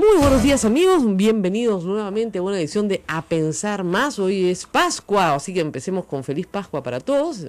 Muy buenos días amigos, bienvenidos nuevamente a una edición de A Pensar Más. Hoy es Pascua, así que empecemos con feliz Pascua para todos.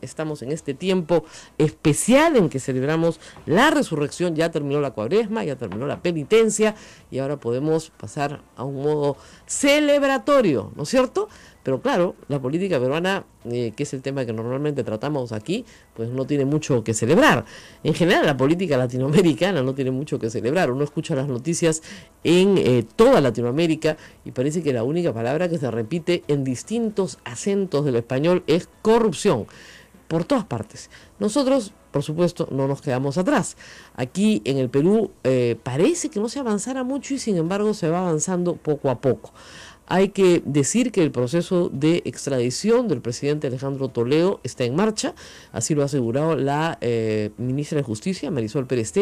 Estamos en este tiempo especial en que celebramos la resurrección. Ya terminó la cuaresma, ya terminó la penitencia y ahora podemos pasar a un modo celebratorio, ¿no es cierto? Pero claro, la política peruana, eh, que es el tema que normalmente tratamos aquí, pues no tiene mucho que celebrar. En general, la política latinoamericana no tiene mucho que celebrar. Uno escucha las noticias en eh, toda Latinoamérica y parece que la única palabra que se repite en distintos acentos del español es corrupción. Por todas partes. Nosotros, por supuesto, no nos quedamos atrás. Aquí en el Perú eh, parece que no se avanzara mucho y sin embargo se va avanzando poco a poco. Hay que decir que el proceso de extradición del presidente Alejandro Toledo está en marcha, así lo ha asegurado la eh, ministra de Justicia, Marisol Pérez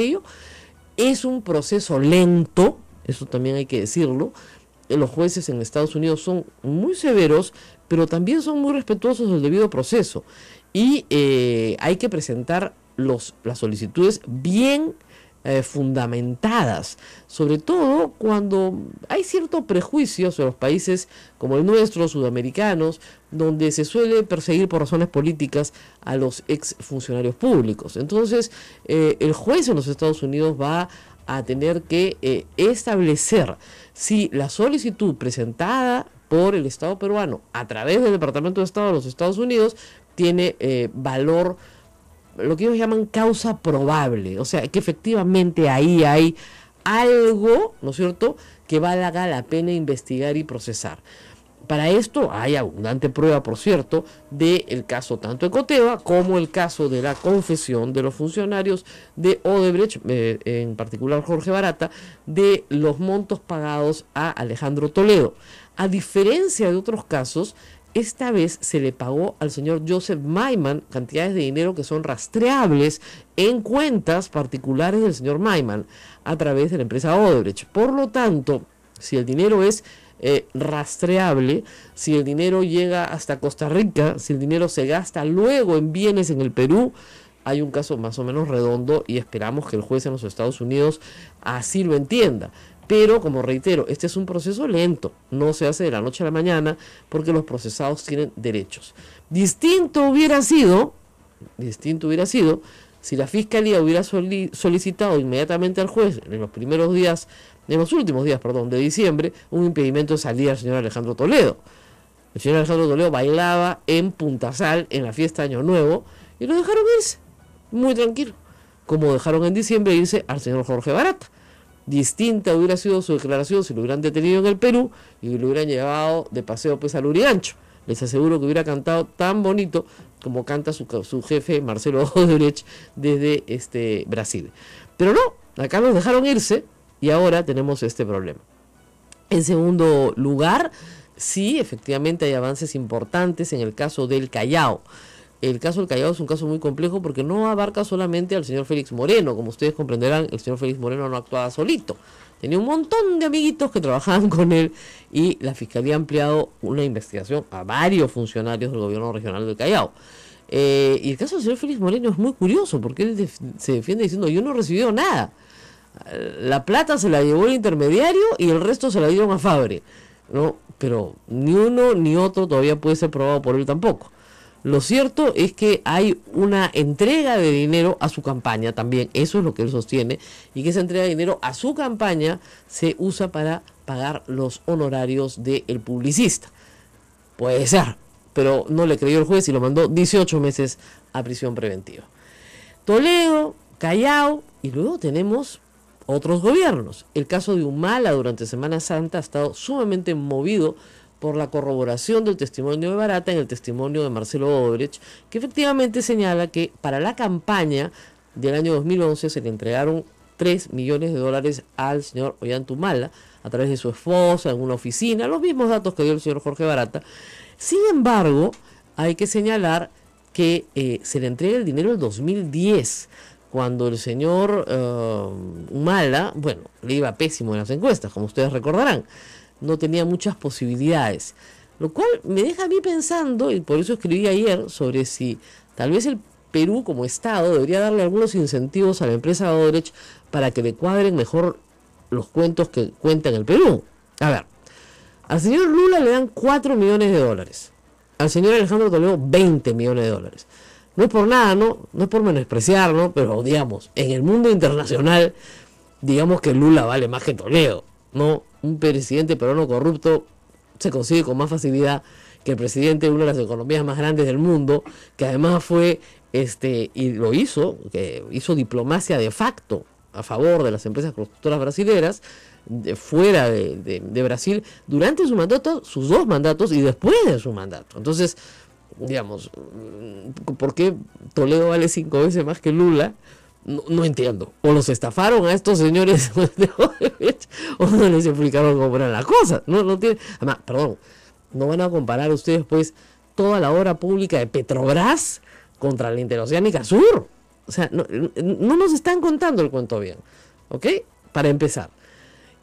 Es un proceso lento, eso también hay que decirlo. Eh, los jueces en Estados Unidos son muy severos, pero también son muy respetuosos del debido proceso. Y eh, hay que presentar las solicitudes bien eh, fundamentadas, sobre todo cuando hay cierto prejuicio sobre los países como el nuestro, sudamericanos, donde se suele perseguir por razones políticas a los exfuncionarios públicos. Entonces, eh, el juez en los Estados Unidos va a tener que eh, establecer si la solicitud presentada por el Estado peruano a través del Departamento de Estado de los Estados Unidos tiene valor lo que ellos llaman causa probable, o sea, que efectivamente ahí hay algo, ¿no es cierto?, que valga la pena investigar y procesar. Para esto hay abundante prueba, por cierto, del caso tanto de Coteva como el caso de la confesión de los funcionarios de Odebrecht, eh, en particular Jorge Barata, de los montos pagados a Alejandro Toledo. A diferencia de otros casos, esta vez se le pagó al señor Joseph Maiman cantidades de dinero que son rastreables en cuentas particulares del señor Maiman a través de la empresa Odebrecht. Por lo tanto, si el dinero es eh, rastreable, si el dinero llega hasta Costa Rica, si el dinero se gasta luego en bienes en el Perú, hay un caso más o menos redondo y esperamos que el juez en los Estados Unidos así lo entienda. Pero, como reitero, este es un proceso lento, no se hace de la noche a la mañana porque los procesados tienen derechos. Distinto hubiera sido, distinto hubiera sido, si la fiscalía hubiera solicitado inmediatamente al juez en los primeros días, en los últimos días, perdón, de diciembre, un impedimento de salida al señor Alejandro Toledo. El señor Alejandro Toledo bailaba en Puntasal en la fiesta de Año Nuevo y lo dejaron irse, muy tranquilo, como dejaron en diciembre irse al señor Jorge Barata distinta hubiera sido su declaración si lo hubieran detenido en el Perú y lo hubieran llevado de paseo pues al ancho. Les aseguro que hubiera cantado tan bonito como canta su, jefe Marcelo Odebrecht desde este Brasil. Pero no, acá nos dejaron irse y ahora tenemos este problema. En segundo lugar, sí, efectivamente hay avances importantes en el caso del Callao el caso del Callao es un caso muy complejo porque no abarca solamente al señor Félix Moreno. Como ustedes comprenderán, el señor Félix Moreno no actuaba solito. Tenía un montón de amiguitos que trabajaban con él y la Fiscalía ha ampliado una investigación a varios funcionarios del gobierno regional del Callao. Eh, y el caso del señor Félix Moreno es muy curioso porque él se defiende diciendo yo no recibido nada. La plata se la llevó el intermediario y el resto se la dieron a Fabre. ¿no? Pero ni uno ni otro todavía puede ser probado por él tampoco. Lo cierto es que hay una entrega de dinero a su campaña también, eso es lo que él sostiene, y que esa entrega de dinero a su campaña se usa para pagar los honorarios del publicista. Puede ser, pero no le creyó el juez y lo mandó 18 meses a prisión preventiva. Toledo, Callao, y luego tenemos otros gobiernos. El caso de Humala durante Semana Santa ha estado sumamente movido por la corroboración del testimonio de Barata en el testimonio de Marcelo odrich que efectivamente señala que para la campaña del año 2011 se le entregaron 3 millones de dólares al señor Ollantumala a través de su esposa en una oficina, los mismos datos que dio el señor Jorge Barata. Sin embargo, hay que señalar que eh, se le entrega el dinero en 2010, cuando el señor eh, Mala, bueno, le iba pésimo en las encuestas, como ustedes recordarán no tenía muchas posibilidades. Lo cual me deja a mí pensando, y por eso escribí ayer, sobre si tal vez el Perú como Estado debería darle algunos incentivos a la empresa Odebrecht para que le cuadren mejor los cuentos que cuenta en el Perú. A ver, al señor Lula le dan 4 millones de dólares, al señor Alejandro Toledo 20 millones de dólares. No es por nada, ¿no? No es por menospreciarlo, pero digamos, en el mundo internacional, digamos que Lula vale más que Toledo. ¿no? Un presidente peruano corrupto se consigue con más facilidad que el presidente de una de las economías más grandes del mundo, que además fue, este, y lo hizo, que hizo diplomacia de facto a favor de las empresas constructoras brasileras, de fuera de, de, Brasil, durante su mandato, sus dos mandatos y después de su mandato. Entonces, digamos, ¿por qué Toledo vale cinco veces más que Lula? No, entiendo. O los estafaron a estos señores o no les explicaron cómo eran las cosas. No, no tiene. Además, perdón, no van a comparar ustedes, pues, toda la obra pública de Petrobras contra la Interoceánica Sur. O sea, no, no nos están contando el cuento bien. ¿Ok? Para empezar.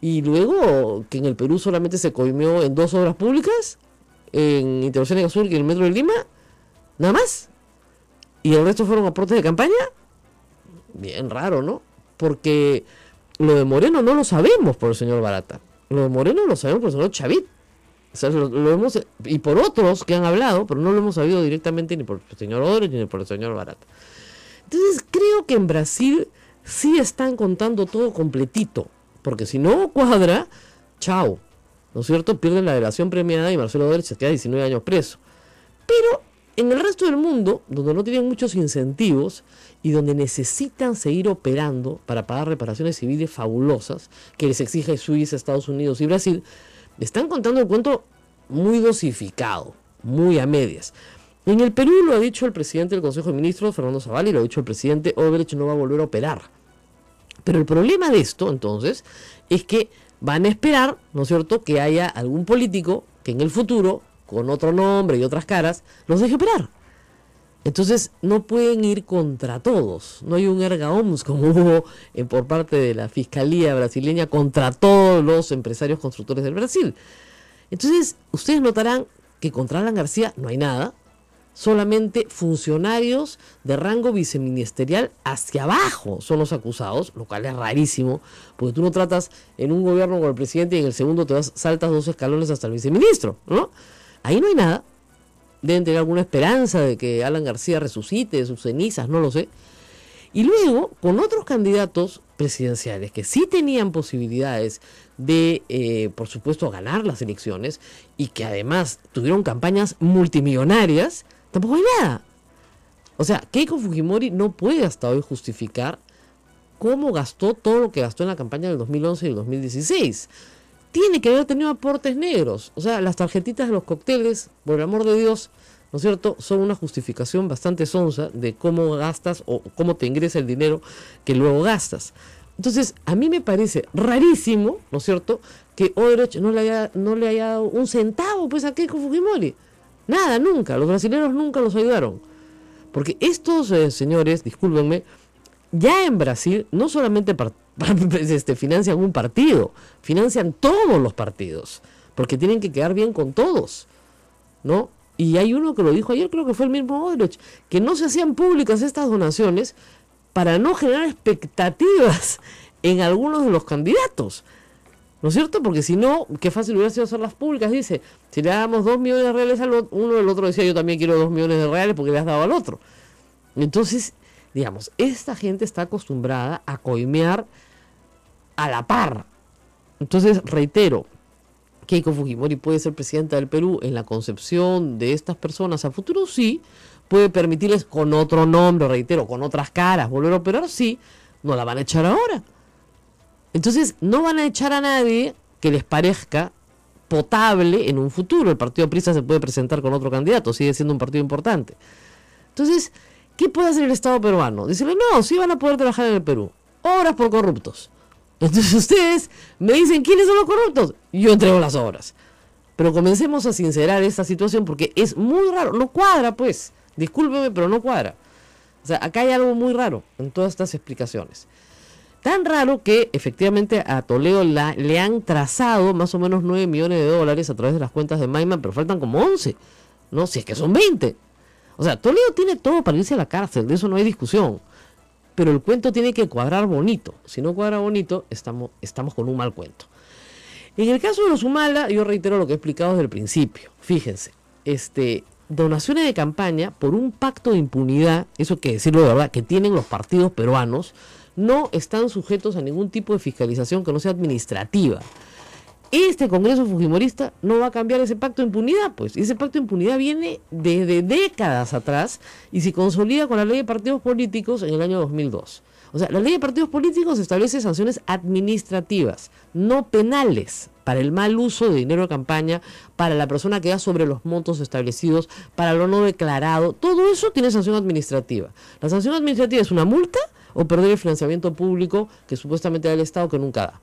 Y luego, que en el Perú solamente se coimió en dos obras públicas, en Interoceánica Sur y en el Metro de Lima, nada más. Y el resto fueron aportes de campaña bien raro, ¿no? Porque lo de Moreno no lo sabemos por el señor Barata. Lo de Moreno lo sabemos por el señor Chavit. O sea, lo, y por otros que han hablado, pero no lo hemos sabido directamente ni por el señor Odre ni por el señor Barata. Entonces creo que en Brasil sí están contando todo completito, porque si no cuadra, chao. ¿No es cierto? Pierden la delación premiada y Marcelo Odre se queda 19 años preso. Pero en el resto del mundo, donde no tienen muchos incentivos y donde necesitan seguir operando para pagar reparaciones civiles fabulosas que les exige Suiza, Estados Unidos y Brasil, están contando un cuento muy dosificado, muy a medias. En el Perú lo ha dicho el presidente del Consejo de Ministros, Fernando Zavala, y lo ha dicho el presidente, Odebrecht no va a volver a operar. Pero el problema de esto, entonces, es que van a esperar, ¿no es cierto?, que haya algún político que en el futuro con otro nombre y otras caras, los deje operar. Entonces no pueden ir contra todos. No hay un erga oms como hubo por parte de la Fiscalía brasileña contra todos los empresarios constructores del Brasil. Entonces ustedes notarán que contra Alan García no hay nada. Solamente funcionarios de rango viceministerial hacia abajo son los acusados, lo cual es rarísimo, porque tú no tratas en un gobierno con el presidente y en el segundo te saltas dos escalones hasta el viceministro, ¿no? Ahí no hay nada. Deben tener alguna esperanza de que Alan García resucite de sus cenizas, no lo sé. Y luego, con otros candidatos presidenciales que sí tenían posibilidades de, eh, por supuesto, ganar las elecciones y que además tuvieron campañas multimillonarias, tampoco hay nada. O sea, Keiko Fujimori no puede hasta hoy justificar cómo gastó todo lo que gastó en la campaña del 2011 y el 2016 tiene que haber tenido aportes negros. O sea, las tarjetitas de los cócteles, por el amor de Dios, ¿no es cierto? Son una justificación bastante sonsa de cómo gastas o cómo te ingresa el dinero que luego gastas. Entonces, a mí me parece rarísimo, ¿no es cierto?, que Odebrecht no le haya, no le haya dado un centavo pues a Keiko Fujimori. Nada, nunca. Los brasileños nunca los ayudaron. Porque estos eh, señores, discúlpenme, ya en Brasil no solamente pues, este, financian un partido, financian todos los partidos, porque tienen que quedar bien con todos, ¿no? Y hay uno que lo dijo ayer, creo que fue el mismo Odrich, que no se hacían públicas estas donaciones para no generar expectativas en algunos de los candidatos. ¿No es cierto? Porque si no, qué fácil hubiera sido hacerlas públicas. Dice, si le damos dos millones de reales al uno, el otro decía, yo también quiero dos millones de reales porque le has dado al otro. Entonces, digamos, esta gente está acostumbrada a coimear a la par. Entonces, reitero, Keiko Fujimori puede ser presidenta del Perú en la concepción de estas personas a futuro, sí, puede permitirles con otro nombre, reitero, con otras caras, volver a operar, sí, no la van a echar ahora. Entonces, no van a echar a nadie que les parezca potable en un futuro. El partido Prisa se puede presentar con otro candidato, sigue siendo un partido importante. Entonces, ¿Qué puede hacer el Estado peruano? Dice, no, sí van a poder trabajar en el Perú. Obras por corruptos. Entonces ustedes me dicen, ¿quiénes son los corruptos? Yo entrego las obras. Pero comencemos a sincerar esta situación porque es muy raro. No cuadra, pues. Discúlpeme, pero no cuadra. O sea, acá hay algo muy raro en todas estas explicaciones. Tan raro que efectivamente a Toledo le han trazado más o menos 9 millones de dólares a través de las cuentas de Maiman, pero faltan como 11. No, si es que son 20. O sea, Toledo tiene todo para irse a la cárcel, de eso no hay discusión. Pero el cuento tiene que cuadrar bonito. Si no cuadra bonito, estamos, estamos con un mal cuento. En el caso de los Humala, yo reitero lo que he explicado desde el principio. Fíjense, este, donaciones de campaña por un pacto de impunidad, eso que decirlo de verdad, que tienen los partidos peruanos, no están sujetos a ningún tipo de fiscalización que no sea administrativa este Congreso Fujimorista no va a cambiar ese pacto de impunidad, pues. Ese pacto de impunidad viene desde décadas atrás y se consolida con la ley de partidos políticos en el año 2002. O sea, la ley de partidos políticos establece sanciones administrativas, no penales, para el mal uso de dinero de campaña, para la persona que da sobre los montos establecidos, para lo no declarado. Todo eso tiene sanción administrativa. La sanción administrativa es una multa o perder el financiamiento público que supuestamente da el Estado que nunca da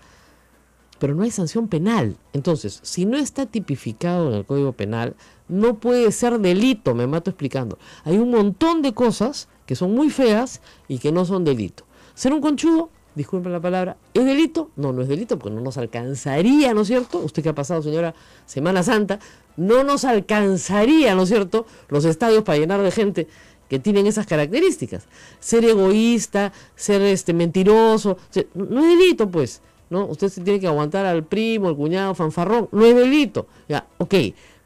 pero no hay sanción penal. Entonces, si no está tipificado en el Código Penal, no puede ser delito, me mato explicando. Hay un montón de cosas que son muy feas y que no son delito. Ser un conchudo, disculpen la palabra, ¿es delito? No, no es delito porque no nos alcanzaría, ¿no es cierto? Usted que ha pasado, señora, Semana Santa, no nos alcanzaría, ¿no es cierto?, los estadios para llenar de gente que tienen esas características. Ser egoísta, ser este mentiroso, no es delito, pues. ¿no? Usted se tiene que aguantar al primo, al cuñado, fanfarrón, no es delito. Ya, ok,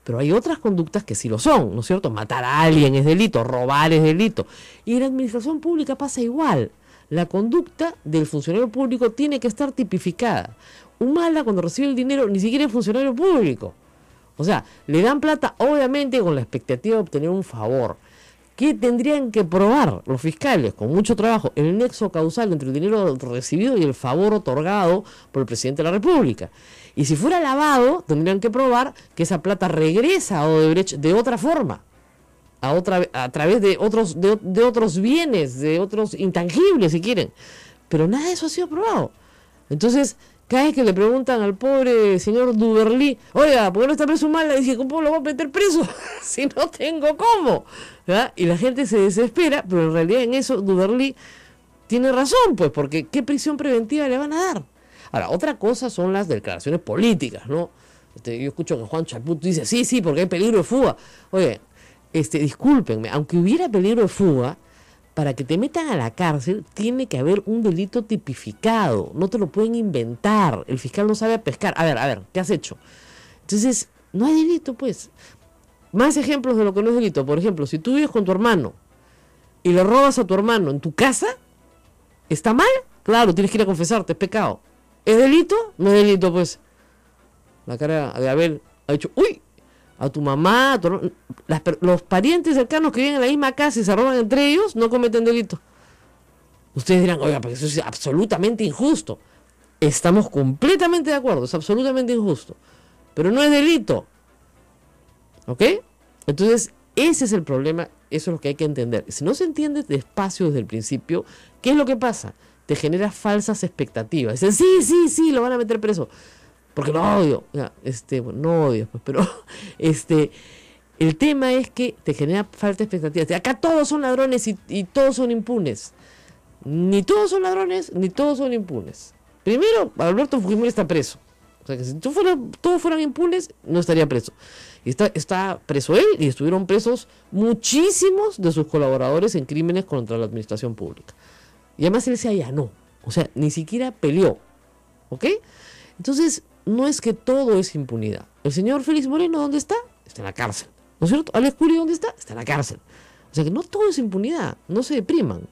pero hay otras conductas que sí lo son, ¿no es cierto? Matar a alguien es delito, robar es delito. Y en la administración pública pasa igual. La conducta del funcionario público tiene que estar tipificada. Un mala cuando recibe el dinero ni siquiera es funcionario público. O sea, le dan plata obviamente con la expectativa de obtener un favor que tendrían que probar los fiscales con mucho trabajo el nexo causal entre el dinero recibido y el favor otorgado por el presidente de la República. Y si fuera lavado, tendrían que probar que esa plata regresa a Odebrecht de otra forma, a, otra, a través de otros, de, de otros bienes, de otros intangibles, si quieren. Pero nada de eso ha sido probado. Entonces, cada vez que le preguntan al pobre señor Duberlí, oiga, ¿por qué no está preso mal? Le dice, ¿cómo lo voy a meter preso si no tengo cómo? Y la gente se desespera, pero en realidad en eso Duberlí tiene razón, pues, porque ¿qué prisión preventiva le van a dar? Ahora, otra cosa son las declaraciones políticas, ¿no? Este, yo escucho que Juan Chaput dice, sí, sí, porque hay peligro de fuga. Oye, este, discúlpenme, aunque hubiera peligro de fuga, para que te metan a la cárcel tiene que haber un delito tipificado, no te lo pueden inventar, el fiscal no sabe pescar, a ver, a ver, ¿qué has hecho? Entonces, no hay delito, pues. Más ejemplos de lo que no es delito, por ejemplo, si tú vives con tu hermano y le robas a tu hermano en tu casa, ¿está mal? Claro, tienes que ir a confesarte, es pecado. ¿Es delito? No es delito, pues. La cara de Abel ha dicho, uy, a tu mamá, a los parientes cercanos que viven en la misma casa y se roban entre ellos, no cometen delito. Ustedes dirán, oiga, porque eso es absolutamente injusto. Estamos completamente de acuerdo, es absolutamente injusto. Pero no es delito. ¿Ok? Entonces, ese es el problema, eso es lo que hay que entender. Si no se entiende despacio desde el principio, ¿qué es lo que pasa? Te genera falsas expectativas. Dicen, sí, sí, sí, lo van a meter preso. Porque lo odio. este, bueno, no odio, pues, pero este, el tema es que te genera falta de expectativas. Acá todos son ladrones y, todos son impunes. Ni todos son ladrones, ni todos son impunes. Primero, Alberto Fujimori está preso. O sea, que si tú todos fueran impunes, no estaría preso. está, está preso él y estuvieron presos muchísimos de sus colaboradores en crímenes contra la administración pública. Y además él se allanó. O sea, ni siquiera peleó. ¿Ok? Entonces, no es que todo es impunidad. El señor Félix Moreno, ¿dónde está? Está en la cárcel. ¿No es cierto? Alex Curio, ¿dónde está? Está en la cárcel. O sea que no todo es impunidad, no se depriman.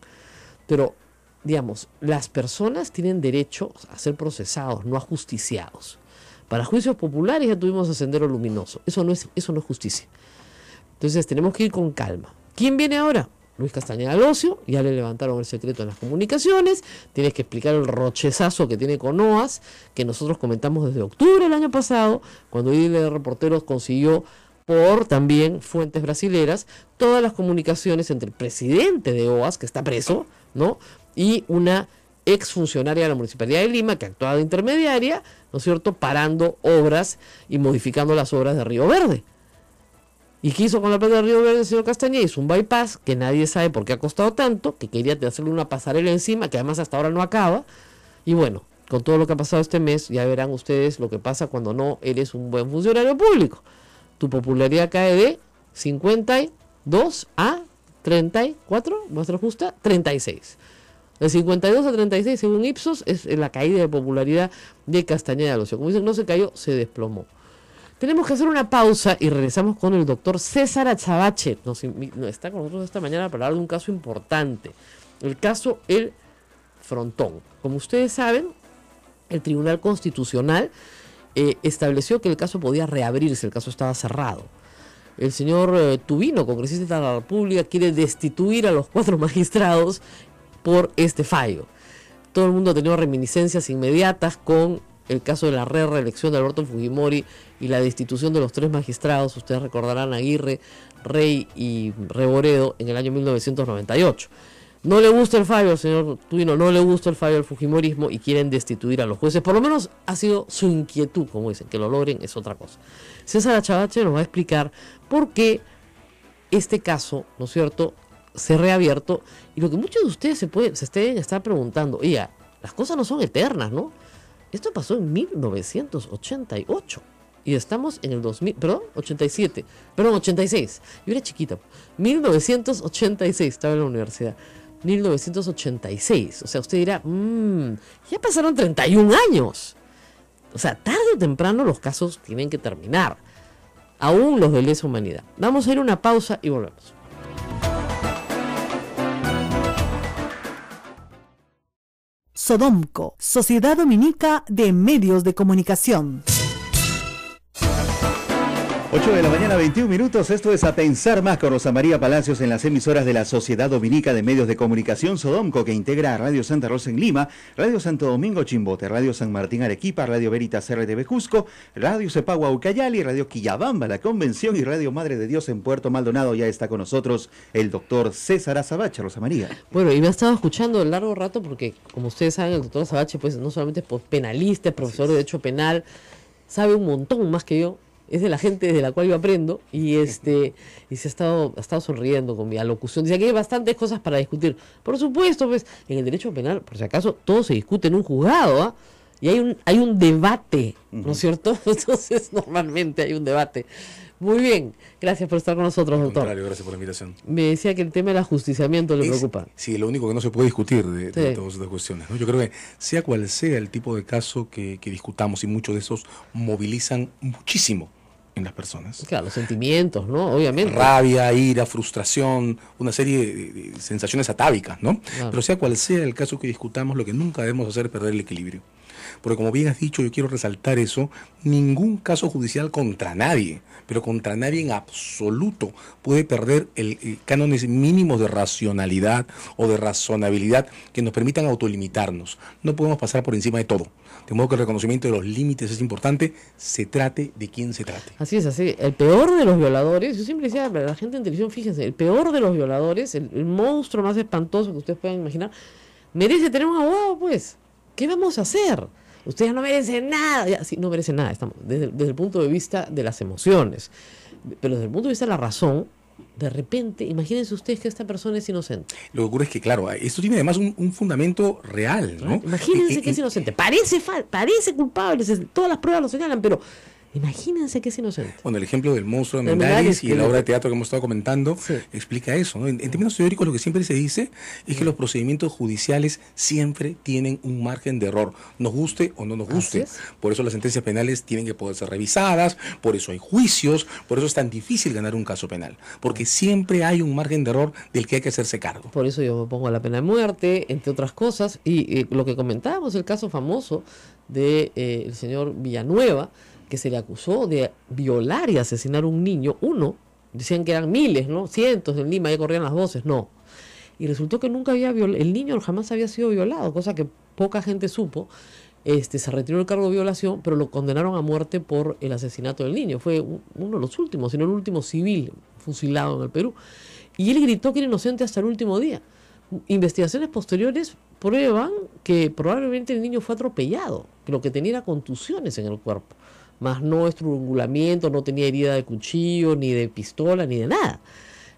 Pero, digamos, las personas tienen derecho a ser procesados, no ajusticiados. Para juicios populares ya tuvimos ascendero Sendero Luminoso. Eso no es, eso no es justicia. Entonces tenemos que ir con calma. ¿Quién viene ahora? Luis Castañeda Locio, ya le levantaron el secreto en las comunicaciones, tienes que explicar el rochezazo que tiene con OAS, que nosotros comentamos desde octubre del año pasado, cuando IDL Reporteros consiguió por también fuentes brasileras todas las comunicaciones entre el presidente de OAS, que está preso, ¿no? Y una exfuncionaria de la Municipalidad de Lima, que actuaba de intermediaria, ¿no es cierto?, parando obras y modificando las obras de Río Verde. ¿Y qué hizo con la plata de Río Verde señor Castañeda? Hizo un bypass que nadie sabe por qué ha costado tanto, que quería hacerle una pasarela encima, que además hasta ahora no acaba. Y bueno, con todo lo que ha pasado este mes, ya verán ustedes lo que pasa cuando no eres un buen funcionario público. Tu popularidad cae de 52 a 34, muestra justa, 36. De 52 a 36, según Ipsos, es la caída de popularidad de Castañeda Como dicen, no se cayó, se desplomó. Tenemos que hacer una pausa y regresamos con el doctor César Achabache. está con nosotros esta mañana para hablar de un caso importante. El caso El Frontón. Como ustedes saben, el Tribunal Constitucional eh, estableció que el caso podía reabrirse, el caso estaba cerrado. El señor eh, Tubino, congresista de la República, quiere destituir a los cuatro magistrados por este fallo. Todo el mundo ha tenido reminiscencias inmediatas con el caso de la reelección de Alberto Fujimori y la destitución de los tres magistrados, ustedes recordarán Aguirre, Rey y Reboredo en el año 1998. No le gusta el fallo, señor Tuino, no le gusta el fallo del Fujimorismo y quieren destituir a los jueces. Por lo menos ha sido su inquietud, como dicen, que lo logren es otra cosa. César Chavache nos va a explicar por qué este caso, ¿no es cierto?, se ha reabierto y lo que muchos de ustedes se, pueden, se estén estar preguntando, oiga, las cosas no son eternas, ¿no? Esto pasó en 1988. Y estamos en el 2000, perdón, 87, perdón, 86. Yo era chiquita. 1986, estaba en la universidad. 1986. O sea, usted dirá, mm, ya pasaron 31 años. O sea, tarde o temprano los casos tienen que terminar. Aún los de lesa humanidad. Vamos a ir a una pausa y volvemos. Sodomco, Sociedad Dominica de Medios de Comunicación. 8 de la mañana, 21 minutos. Esto es A Pensar Más con Rosa María Palacios en las emisoras de la Sociedad Dominica de Medios de Comunicación, Sodomco, que integra a Radio Santa Rosa en Lima, Radio Santo Domingo Chimbote, Radio San Martín Arequipa, Radio Veritas RTV Cusco, Radio Cepagua Ucayali, Radio Quillabamba, La Convención y Radio Madre de Dios en Puerto Maldonado. Ya está con nosotros el doctor César Azabache, Rosa María. Bueno, y me ha estado escuchando largo rato porque, como ustedes saben, el doctor Azabache, pues no solamente es penalista, es profesor de derecho penal, sabe un montón más que yo es de la gente de la cual yo aprendo y este y se ha estado, ha estado sonriendo con mi alocución. Dice que hay bastantes cosas para discutir. Por supuesto, pues en el derecho penal, por si acaso, todo se discute en un juzgado, ¿ah? Y hay un, hay un debate, ¿no es cierto? Entonces, normalmente hay un debate. Muy bien, gracias por estar con nosotros, doctor. Gracias por la invitación. Me decía que el tema del ajusticiamiento le preocupa. Sí, lo único que no se puede discutir de, todas estas cuestiones. Yo creo que sea cual sea el tipo de caso que discutamos, y muchos de esos movilizan muchísimo en las personas. Claro, los sentimientos, ¿no? Obviamente. Rabia, ira, frustración, una serie de sensaciones atávicas, ¿no? Pero sea cual sea el caso que discutamos, lo que nunca debemos hacer es perder el equilibrio. Porque como bien has dicho, yo quiero resaltar eso, ningún caso judicial contra nadie, pero contra nadie en absoluto puede perder el, el cánones mínimos de racionalidad o de razonabilidad que nos permitan autolimitarnos. No podemos pasar por encima de todo. De modo que el reconocimiento de los límites es importante, se trate de quién se trate. Así es, así. El peor de los violadores, yo siempre decía a la gente en televisión, fíjense, el peor de los violadores, el, monstruo más espantoso que ustedes puedan imaginar, merece tener un abogado, pues. ¿Qué vamos a hacer? Ustedes no merecen nada. sí, no merecen nada, estamos, desde, desde el punto de vista de las emociones. Pero desde el punto de vista de la razón, de repente, imagínense ustedes que esta persona es inocente. Lo que ocurre es que, claro, esto tiene además un, fundamento real, ¿no? Imagínense eh, eh, que es eh, inocente. Parece, parece culpable, todas las pruebas lo señalan, pero Imagínense que es inocente. Bueno, el ejemplo del monstruo de Mendales y la obra de teatro que hemos estado comentando explica eso. En, términos teóricos, lo que siempre se dice es que los procedimientos judiciales siempre tienen un margen de error, nos guste o no nos guste. Por eso las sentencias penales tienen que poder ser revisadas, por eso hay juicios, por eso es tan difícil ganar un caso penal, porque siempre hay un margen de error del que hay que hacerse cargo. Por eso yo me pongo a la pena de muerte, entre otras cosas, y, lo que comentábamos, el caso famoso del de, eh, el señor Villanueva, que se le acusó de violar y asesinar a un niño, uno, decían que eran miles, ¿no? Cientos en Lima, ahí corrían las voces, no. Y resultó que nunca había el niño jamás había sido violado, cosa que poca gente supo. Este, se retiró el cargo de violación, pero lo condenaron a muerte por el asesinato del niño. Fue uno de los últimos, sino el último civil fusilado en el Perú. Y él gritó que era inocente hasta el último día. Investigaciones posteriores prueban que probablemente el niño fue atropellado, pero que tenía contusiones en el cuerpo más no estrangulamiento, no tenía herida de cuchillo, ni de pistola, ni de nada.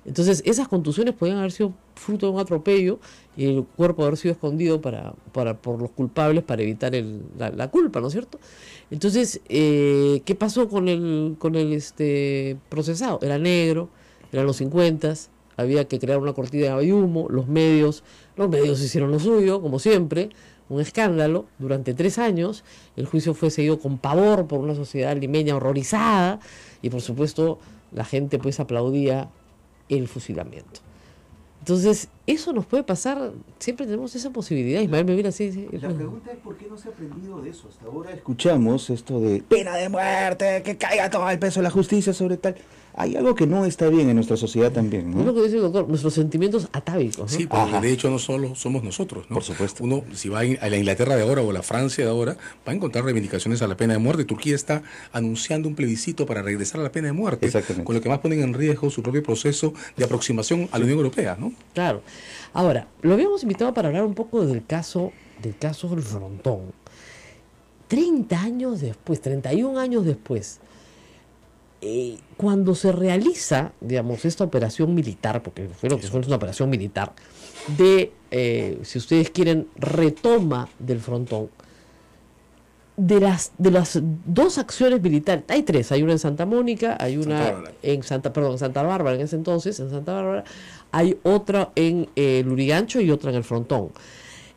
Entonces, esas contusiones podían haber sido fruto de un atropello y el cuerpo haber sido escondido para, para, por los culpables para evitar la, culpa, ¿no es cierto? Entonces, eh, ¿qué pasó con el, con el este, procesado? Era negro, eran los 50, había que crear una cortina de humo, los medios, los medios hicieron lo suyo, como siempre, un escándalo durante tres años. El juicio fue seguido con pavor por una sociedad limeña horrorizada y por supuesto la gente pues aplaudía el fusilamiento. Entonces, eso nos puede pasar, siempre tenemos esa posibilidad. Ismael me mira así. la pregunta es por qué no se ha aprendido de eso. Hasta ahora escuchamos esto de pena de muerte, que caiga todo el peso de la justicia sobre tal hay algo que no está bien en nuestra sociedad también. Es lo que dice el doctor, nuestros sentimientos atávicos. Sí, porque de hecho no solo somos nosotros. ¿no? Por supuesto. Uno, si va a la Inglaterra de ahora o la Francia de ahora, va a encontrar reivindicaciones a la pena de muerte. Turquía está anunciando un plebiscito para regresar a la pena de muerte, Exactamente. con lo que más ponen en riesgo su propio proceso de aproximación a la Unión Europea. ¿no? Claro. Ahora, lo habíamos invitado para hablar un poco del caso del caso frontón. 30 años después, 31 años después, eh, cuando se realiza, digamos, esta operación militar, porque fue lo que fue una operación militar, de, eh, si ustedes quieren, retoma del frontón, de las, de las dos acciones militares, hay tres, hay una en Santa Mónica, hay una en Santa, perdón, Santa Bárbara en ese entonces, en Santa Bárbara, hay otra en eh, Lurigancho y otra en el frontón.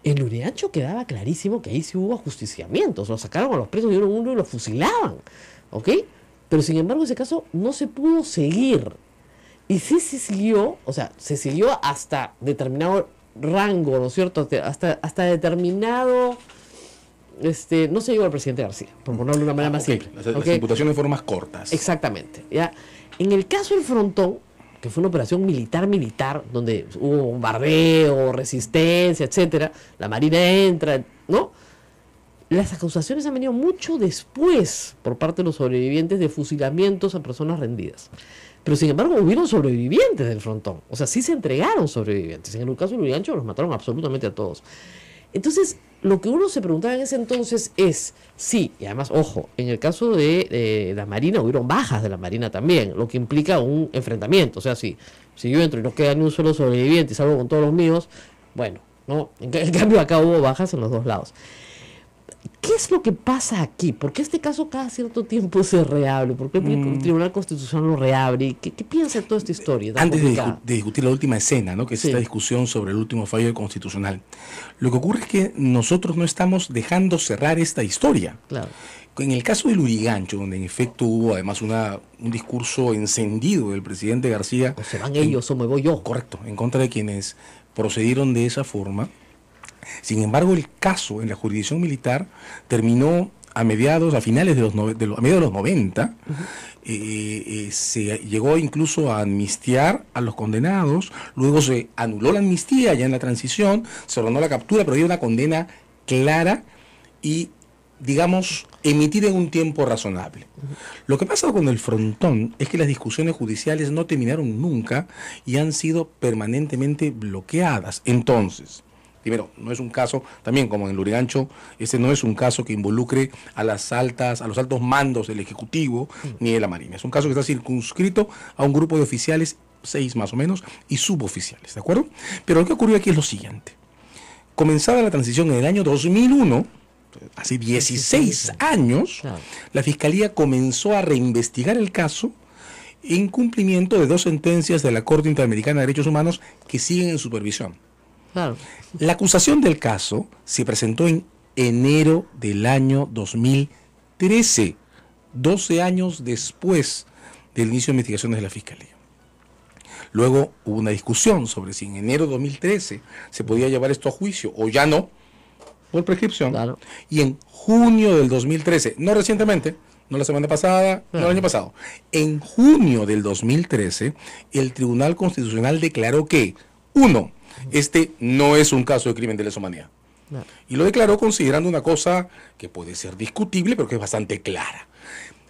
En Lurigancho quedaba clarísimo que ahí sí hubo ajusticiamientos, lo sacaron a los presos, dieron uno y los fusilaban, ¿ok? Pero sin embargo, ese caso no se pudo seguir. Y sí se siguió, o sea, se siguió hasta determinado rango, ¿no es cierto? Hasta, hasta determinado... Este, no se llegó al presidente García, por mm. ponerlo de una manera ah, más simple. Las, imputaciones fueron más cortas. Exactamente. ¿ya? En el caso del frontón, que fue una operación militar-militar, donde hubo bombardeo, resistencia, etcétera, la Marina entra, ¿no? las acusaciones han venido mucho después por parte de los sobrevivientes de fusilamientos a personas rendidas. Pero sin embargo hubieron sobrevivientes del frontón. O sea, sí se entregaron sobrevivientes. En el caso de ancho los mataron absolutamente a todos. Entonces, lo que uno se preguntaba en ese entonces es, sí, y además, ojo, en el caso de, la Marina hubieron bajas de la Marina también, lo que implica un enfrentamiento. O sea, si, si yo entro y no queda ni un solo sobreviviente y salgo con todos los míos, bueno, no. en cambio, acá hubo bajas en los dos lados. ¿Qué es lo que pasa aquí? ¿Por qué este caso cada cierto tiempo se reabre? ¿Por qué el mm. Tribunal Constitucional lo reabre? ¿Qué, piensa de toda esta historia? Antes de, discutir la última escena, ¿no? que es esta discusión sobre el último fallo constitucional, lo que ocurre es que nosotros no estamos dejando cerrar esta historia. Claro. En el caso de Urigancho, donde en efecto hubo además un discurso encendido del presidente García. se van ellos o me voy yo. Correcto, en contra de quienes procedieron de esa forma sin embargo, el caso en la jurisdicción militar terminó a mediados, a finales de los, 90, eh, eh, se llegó incluso a amnistiar a los condenados, luego se anuló la amnistía ya en la transición, se ordenó la captura, pero había una condena clara y, digamos, emitida en un tiempo razonable. Lo que pasa con el frontón es que las discusiones judiciales no terminaron nunca y han sido permanentemente bloqueadas. Entonces, Primero, no es un caso, también como en Lurigancho, este no es un caso que involucre a las altas, a los altos mandos del Ejecutivo mm. ni de la Marina. Es un caso que está circunscrito a un grupo de oficiales, seis más o menos, y suboficiales, ¿de acuerdo? Pero lo que ocurrió aquí es lo siguiente. Comenzada la transición en el año 2001, hace 16 años, la Fiscalía comenzó a reinvestigar el caso en cumplimiento de dos sentencias de la Corte Interamericana de Derechos Humanos que siguen en supervisión. La acusación del caso se presentó en enero del año 2013, 12 años después del inicio de investigaciones de la Fiscalía. Luego hubo una discusión sobre si en enero de 2013 se podía llevar esto a juicio o ya no, por prescripción. Y en junio del 2013, no recientemente, no la semana pasada, no el año pasado, en junio del 2013, el Tribunal Constitucional declaró que, uno, este no es un caso de crimen de lesa humanidad. Y lo declaró considerando una cosa que puede ser discutible, pero que es bastante clara.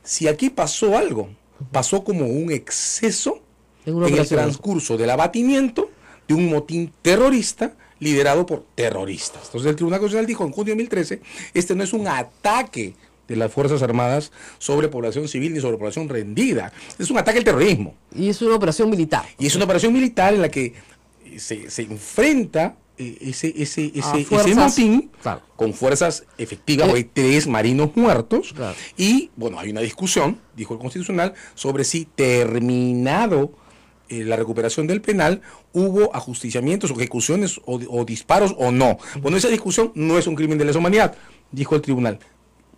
Si aquí pasó algo, pasó como un exceso en el transcurso del abatimiento de un motín terrorista liderado por terroristas. Entonces el Tribunal Constitucional dijo en junio de 2013, este no es un ataque de las Fuerzas Armadas sobre población civil ni sobre población rendida. Es un ataque al terrorismo. Y es una operación militar. Y es una operación militar en la que se, enfrenta ese, ese, ese, con fuerzas efectivas, hay tres marinos muertos, y bueno, hay una discusión, dijo el Constitucional, sobre si terminado eh, la recuperación del penal hubo ajusticiamientos ejecuciones o, disparos o no. Bueno, esa discusión no es un crimen de lesa humanidad, dijo el tribunal.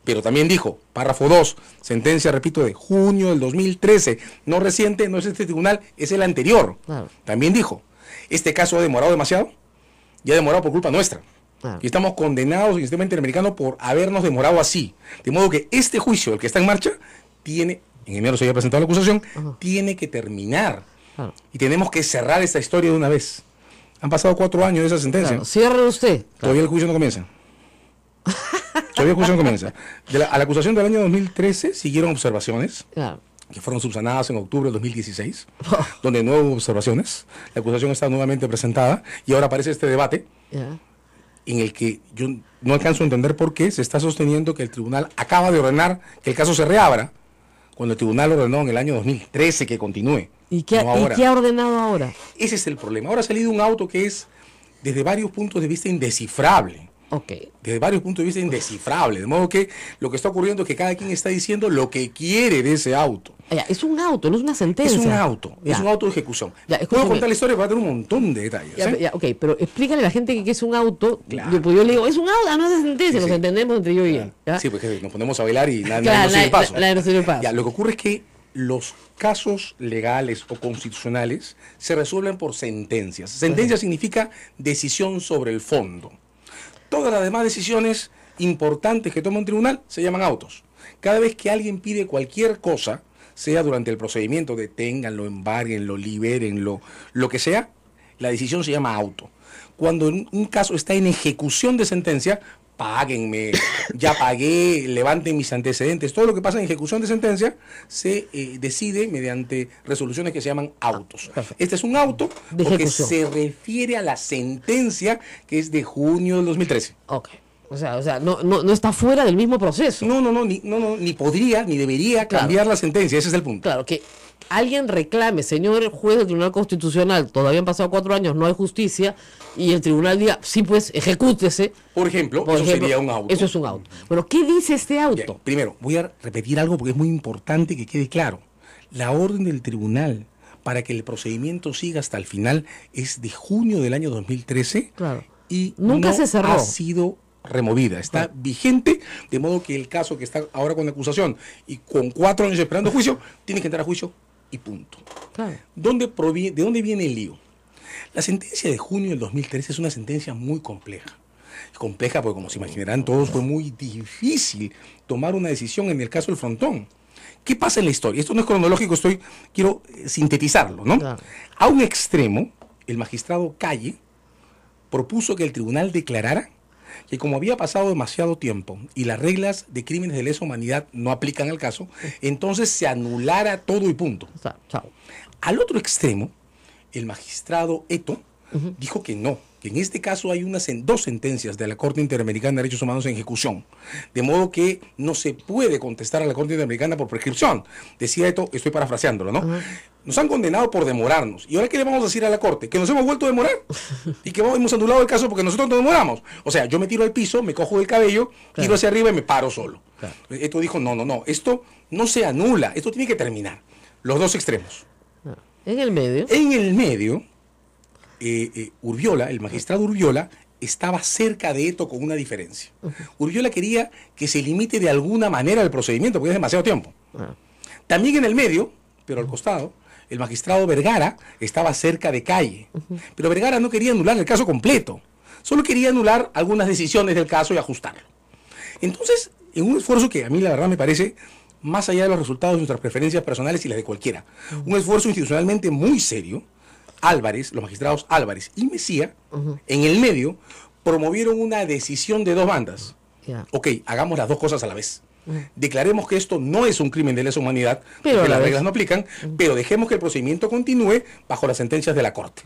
Pero también dijo, párrafo 2, sentencia, repito, de junio del 2013, no reciente, no es este tribunal, es el anterior. También dijo, este caso ha demorado demasiado y ha demorado por culpa nuestra. Y estamos condenados en el sistema interamericano por habernos demorado así. De modo que este juicio, el que está en marcha, tiene, en enero se había presentado la acusación, tiene que terminar. Y tenemos que cerrar esta historia de una vez. Han pasado cuatro años de esa sentencia. cierre usted. Todavía el juicio no comienza. Todavía el juicio no comienza. a la acusación del año 2013 siguieron observaciones. Claro que fueron subsanadas en octubre de 2016, donde no hubo observaciones. La acusación está nuevamente presentada y ahora aparece este debate en el que yo no alcanzo a entender por qué se está sosteniendo que el tribunal acaba de ordenar que el caso se reabra cuando el tribunal ordenó en el año 2013 que continúe. ¿Y qué, ¿y qué ha ordenado ahora? Ese es el problema. Ahora ha salido un auto que es desde varios puntos de vista indescifrable Okay. Desde varios puntos de vista indescifrable. De modo que lo que está ocurriendo es que cada quien está diciendo lo que quiere de ese auto. Ah, es un auto, no es una sentencia. Es un auto, es un auto de ejecución. Puedo contar la historia va a tener un montón de detalles. ¿eh? ok, pero explícale a la gente que es un auto. Pues, yo, le digo, es un auto, no es una sentencia, sí, nos entendemos entre yo y él. Sí, pues nos ponemos a bailar y nada, nos la, de Ya, lo que ocurre es que los casos legales o constitucionales se resuelven por sentencias. Sentencia significa decisión sobre el fondo. Todas las demás decisiones importantes que toma un tribunal se llaman autos. Cada vez que alguien pide cualquier cosa, sea durante el procedimiento, deténganlo, embarguenlo, libérenlo, lo que sea, la decisión se llama auto. Cuando un caso está en ejecución de sentencia, páguenme, ya pagué, levanten mis antecedentes. Todo lo que pasa en ejecución de sentencia se eh, decide mediante resoluciones que se llaman autos. Ah, este es un auto que porque se refiere a la sentencia que es de junio del 2013. Ok. O sea, o sea no, no, está fuera del mismo proceso. No, no, no, ni, no, no, ni podría, ni debería cambiar la sentencia, ese es el punto. Claro, que alguien reclame, señor juez del Tribunal Constitucional, todavía han pasado cuatro años, no hay justicia, y el tribunal diga, sí, pues, ejecútese. Por ejemplo, eso sería un auto. Eso es un auto. Bueno, ¿qué dice este auto? primero, voy a repetir algo porque es muy importante que quede claro. La orden del tribunal para que el procedimiento siga hasta el final es de junio del año 2013. Claro. Y nunca se cerró. Ha sido removida, está vigente, de modo que el caso que está ahora con acusación y con cuatro años esperando juicio, tiene que entrar a juicio y punto. ¿Dónde proviene, ¿De dónde viene el lío? La sentencia de junio del 2013 es una sentencia muy compleja. Compleja porque, como se imaginarán todos, fue muy difícil tomar una decisión en el caso del frontón. ¿Qué pasa en la historia? Esto no es cronológico, estoy, quiero eh, sintetizarlo, ¿no? A un extremo, el magistrado Calle propuso que el tribunal declarara que como había pasado demasiado tiempo y las reglas de crímenes de lesa humanidad no aplican al caso, entonces se anulara todo y punto. Al otro extremo, el magistrado Eto dijo que no, en este caso hay unas en dos sentencias de la Corte Interamericana de Derechos Humanos en ejecución, de modo que no se puede contestar a la Corte Interamericana por prescripción. Decía esto, estoy parafraseándolo, ¿no? Nos han condenado por demorarnos. ¿Y ahora qué le vamos a decir a la Corte? ¿Que nos hemos vuelto a demorar? ¿Y que hemos anulado el caso porque nosotros nos demoramos? O sea, yo me tiro al piso, me cojo el cabello, tiro hacia arriba y me paro solo. Esto dijo, no, no, no, esto no se anula, esto tiene que terminar. Los dos extremos. Ah. En el medio. En el medio eh, eh, Urbiola, el magistrado Urbiola, estaba cerca de esto con una diferencia. Urbiola quería que se limite de alguna manera el procedimiento, porque es demasiado tiempo. Ah. También en el medio, pero al costado, el magistrado Vergara estaba cerca de calle. Pero Vergara no quería anular el caso completo, solo quería anular algunas decisiones del caso y ajustarlo. Entonces, en un esfuerzo que a mí la verdad me parece más allá de los resultados de nuestras preferencias personales y las de cualquiera, un esfuerzo institucionalmente muy serio, Álvarez, los magistrados Álvarez y Mesía, en el medio, promovieron una decisión de dos bandas. Ok, hagamos las dos cosas a la vez. Declaremos que esto no es un crimen de lesa humanidad, pero las reglas no aplican, pero dejemos que el procedimiento continúe bajo las sentencias de la Corte.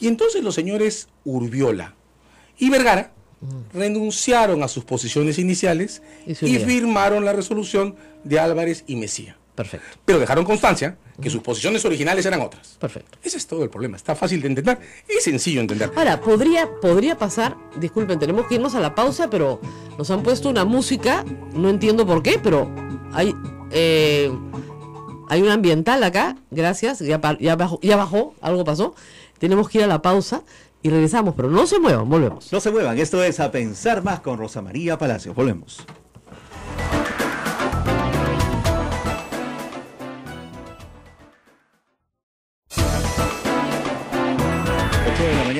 Y entonces los señores Urbiola y Vergara renunciaron a sus posiciones iniciales y, y firmaron la resolución de Álvarez y Mesía. Perfecto. Pero dejaron constancia que sus posiciones originales eran otras. Perfecto. Ese es todo el problema. Está fácil de entender Es sencillo entender. Ahora, podría, podría pasar, disculpen, tenemos que irnos a la pausa, pero nos han puesto una música, no entiendo por qué, pero hay, eh, hay un ambiental acá, gracias, ya, bajó, ya bajó, algo pasó. Tenemos que ir a la pausa y regresamos, pero no se muevan, volvemos. No se muevan, esto es A Pensar Más con Rosa María Palacios, volvemos.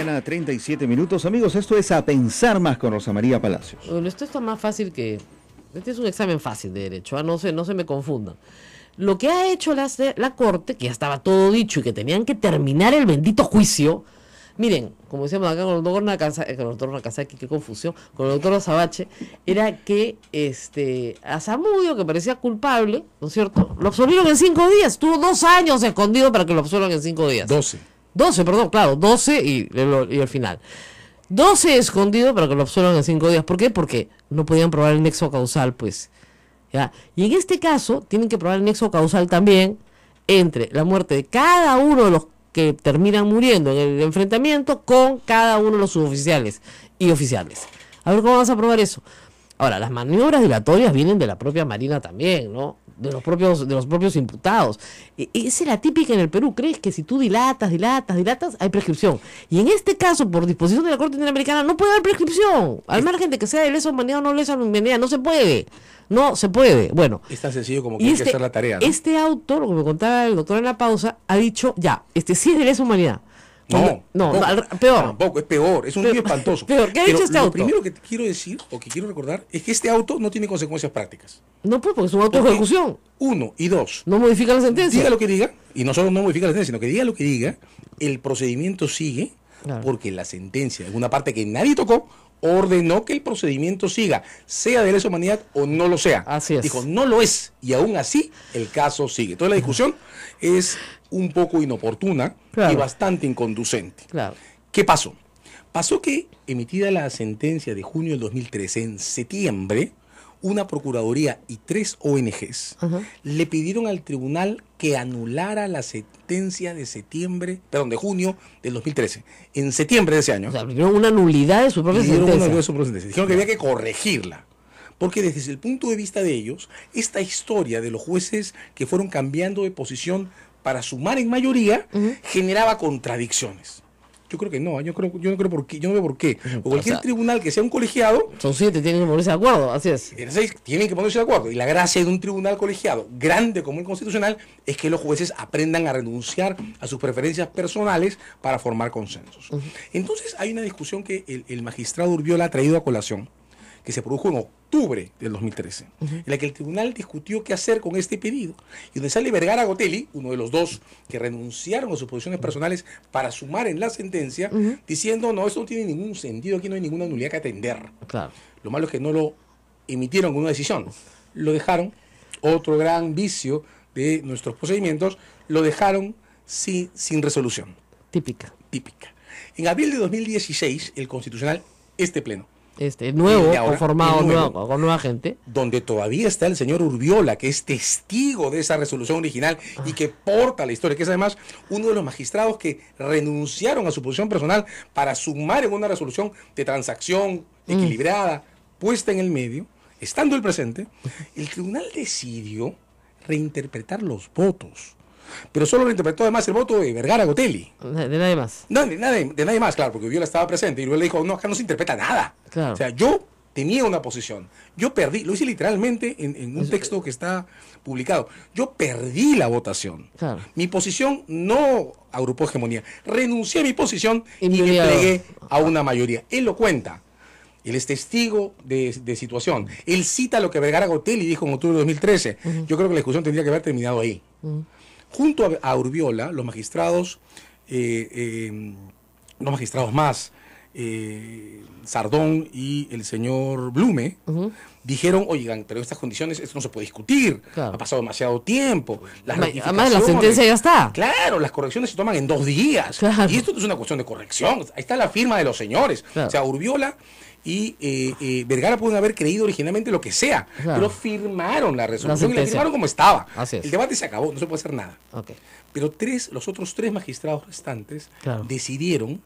mañana, 37 minutos. Amigos, esto es A Pensar Más con Rosa María Palacios. Bueno, esto está más fácil que... Este es un examen fácil de derecho, ah, no, se, no se me confundan. Lo que ha hecho la, Corte, que ya estaba todo dicho y que tenían que terminar el bendito juicio, miren, como decíamos acá con el doctor Nakazaki, eh, con el doctor qué confusión, con el doctor Azabache, era que este, a Zamudio, que parecía culpable, ¿no es cierto? Lo absolvieron en cinco días, tuvo dos años escondido para que lo absolvan en cinco días. Doce. 12, perdón, claro, 12 y, y el final. 12 escondido para que lo absorban en 5 días. ¿Por qué? Porque no podían probar el nexo causal, pues. ¿ya? Y en este caso, tienen que probar el nexo causal también entre la muerte de cada uno de los que terminan muriendo en el enfrentamiento con cada uno de los suboficiales y oficiales. A ver cómo vamos a probar eso. Ahora, las maniobras dilatorias vienen de la propia Marina también, ¿no? de los propios, de los propios imputados. E, e, esa es la típica en el Perú. Crees que si tú dilatas, dilatas, dilatas, hay prescripción. Y en este caso, por disposición de la Corte Interamericana, no puede haber prescripción. Al margen de que sea de lesa humanidad o no lesa humanidad, no se puede. No se puede. Bueno. Es tan sencillo como que este, que hacer la tarea. Este autor, como contaba el doctor en la pausa, ha dicho, ya, este sí es de lesa humanidad. No, no, peor. Tampoco, es peor, es un lío espantoso. ¿qué ha dicho este lo primero que quiero decir, o que quiero recordar, es que este auto no tiene consecuencias prácticas. No, pues, porque es un auto de ejecución. Uno y dos. No modifica la sentencia. Diga lo que diga, y no solo no modifica la sentencia, sino que diga lo que diga, el procedimiento sigue, porque la sentencia, en una parte que nadie tocó, ordenó que el procedimiento siga, sea de lesa humanidad o no lo sea. Así es. Dijo, no lo es, y aún así el caso sigue. Entonces la discusión es un poco inoportuna y bastante inconducente. Claro. ¿Qué pasó? Pasó que, emitida la sentencia de junio del 2013, en septiembre, una Procuraduría y tres ONGs le pidieron al tribunal que anulara la sentencia de septiembre, perdón, de junio del 2013. En septiembre de ese año. O sea, pidieron una nulidad de su propia sentencia. Dijeron que había que corregirla. Porque desde el punto de vista de ellos, esta historia de los jueces que fueron cambiando de posición para sumar en mayoría, generaba contradicciones. Yo creo que no, yo creo, yo no creo por yo no veo por qué. cualquier tribunal que sea un colegiado. Son siete, tienen que ponerse de acuerdo, así es. Tienen que ponerse de acuerdo. Y la gracia de un tribunal colegiado, grande como el constitucional, es que los jueces aprendan a renunciar a sus preferencias personales para formar consensos. Entonces hay una discusión que el magistrado Urbiola ha traído a colación que se produjo en octubre del 2013, en la que el tribunal discutió qué hacer con este pedido. Y donde sale Vergara Gotelli, uno de los dos que renunciaron a sus posiciones personales para sumar en la sentencia, diciendo, no, esto no tiene ningún sentido, aquí no hay ninguna nulidad que atender. Lo malo es que no lo emitieron con una decisión, lo dejaron, otro gran vicio de nuestros procedimientos, lo dejaron sin, sin resolución. Típica. Típica. En abril de 2016, el Constitucional, este pleno, este, nuevo, conformado con nueva gente. Donde todavía está el señor Urbiola, que es testigo de esa resolución original y ah. que porta la historia, que es además uno de los magistrados que renunciaron a su posición personal para sumar en una resolución de transacción mm. equilibrada, puesta en el medio, estando el presente, el tribunal decidió reinterpretar los votos pero solo lo interpretó además el voto de Vergara Gotelli. De, nadie más. de, nadie, más, claro, porque Viola estaba presente y luego le dijo, no, acá no se interpreta nada. Claro. O sea, yo tenía una posición. Yo perdí, lo hice literalmente en, un texto que está publicado. Yo perdí la votación. Mi posición no agrupó hegemonía. Renuncié a mi posición y me plegué a una mayoría. Él lo cuenta. Él es testigo de, situación. Él cita lo que Vergara Gotelli dijo en octubre de 2013. Yo creo que la discusión tendría que haber terminado ahí. Junto a Urbiola, los magistrados, eh, eh, los magistrados más, eh, Sardón y el señor Blume, dijeron, oigan, pero estas condiciones, esto no se puede discutir, ha pasado demasiado tiempo. Además, la sentencia ya está. Claro, las correcciones se toman en dos días. Y esto es una cuestión de corrección, ahí está la firma de los señores. O sea, Urbiola y eh, eh, Vergara pueden haber creído originalmente lo que sea, pero firmaron la resolución y la firmaron como estaba. El debate se acabó, no se puede hacer nada. Pero tres, los otros tres magistrados restantes decidieron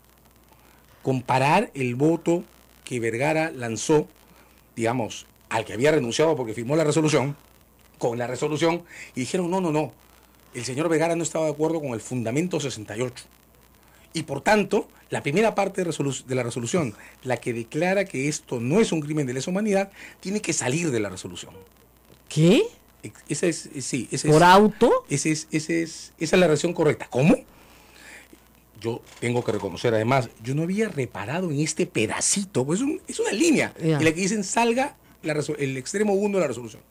comparar el voto que Vergara lanzó, digamos, al que había renunciado porque firmó la resolución, con la resolución, y dijeron, no, no, no, el señor Vergara no estaba de acuerdo con el fundamento 68. Y por tanto, la primera parte de, la resolución, la que declara que esto no es un crimen de lesa humanidad, tiene que salir de la resolución. ¿Qué? Esa es, sí, esa ¿Por auto? Ese es, es, esa es la reacción correcta. ¿Cómo? yo tengo que reconocer además, yo no había reparado en este pedacito, pues es, una línea y en la que dicen salga el extremo 1 de la resolución.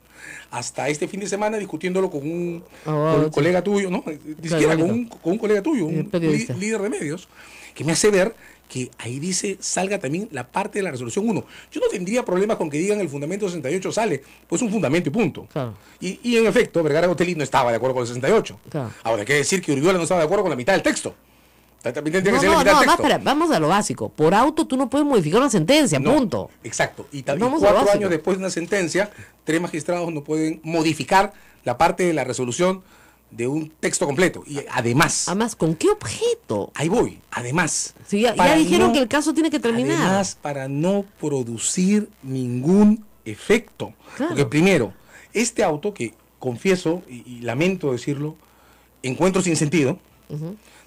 Hasta este fin de semana discutiéndolo con un, ah, colega tuyo, ¿no? con un, con un, colega tuyo, un líder de medios, que me hace ver que ahí dice salga también la parte de la resolución 1. Yo no tendría problemas con que digan el fundamento 68 sale, pues un fundamento y punto. Y, en efecto, Vergara Gotelli no estaba de acuerdo con el 68. Ahora, hay que decir que Uriola no estaba de acuerdo con la mitad del texto no, no, vamos a lo básico. Por auto tú no puedes modificar una sentencia, punto. Exacto. Y también cuatro años después de una sentencia, tres magistrados no pueden modificar la parte de la resolución de un texto completo. Y además. Además, ¿con qué objeto? Ahí voy. Además. ya, dijeron que el caso tiene que terminar. Además, para no producir ningún efecto. Porque primero, este auto que confieso y, lamento decirlo, encuentro sin sentido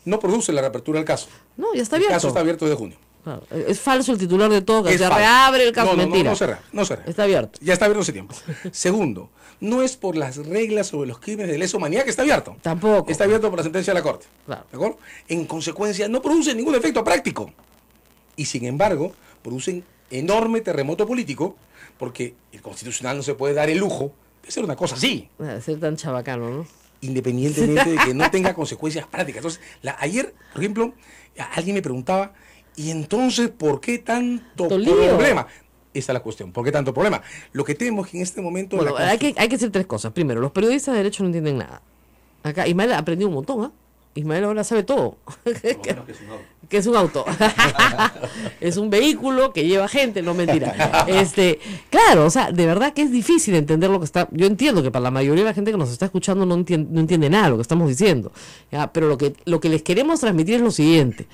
no produce la reapertura del caso. No, ya está abierto. El caso está abierto desde junio. Ah, es falso el titular de todo, se reabre el caso. No, No, no, se reabre, no se Está abierto. Ya está abierto hace tiempo. Segundo, no es por las reglas sobre los crímenes de lesa humanidad que está abierto. Tampoco. Está abierto por la sentencia de la Corte. Claro. ¿De acuerdo? En consecuencia, no produce ningún efecto práctico. Y sin embargo, producen enorme terremoto político porque el constitucional no se puede dar el lujo de hacer una cosa así. Ah, de ser tan chabacano, ¿no? independientemente de que no tenga consecuencias prácticas. Entonces, ayer, por ejemplo, alguien me preguntaba, ¿y entonces por qué tanto problema? Esa es la cuestión. ¿Por qué tanto problema? Lo que tenemos que en este momento... hay, que, hay que hacer tres cosas. Primero, los periodistas de derecho no entienden nada. Acá Ismael aprendió un montón, ¿ah? Ismael ahora sabe todo. que, es un auto. es un, vehículo que lleva gente, no mentira. Este, claro, o sea, de verdad que es difícil entender lo que está. Yo entiendo que para la mayoría de la gente que nos está escuchando no entiende, nada lo que estamos diciendo. Pero lo que, lo que les queremos transmitir es lo siguiente.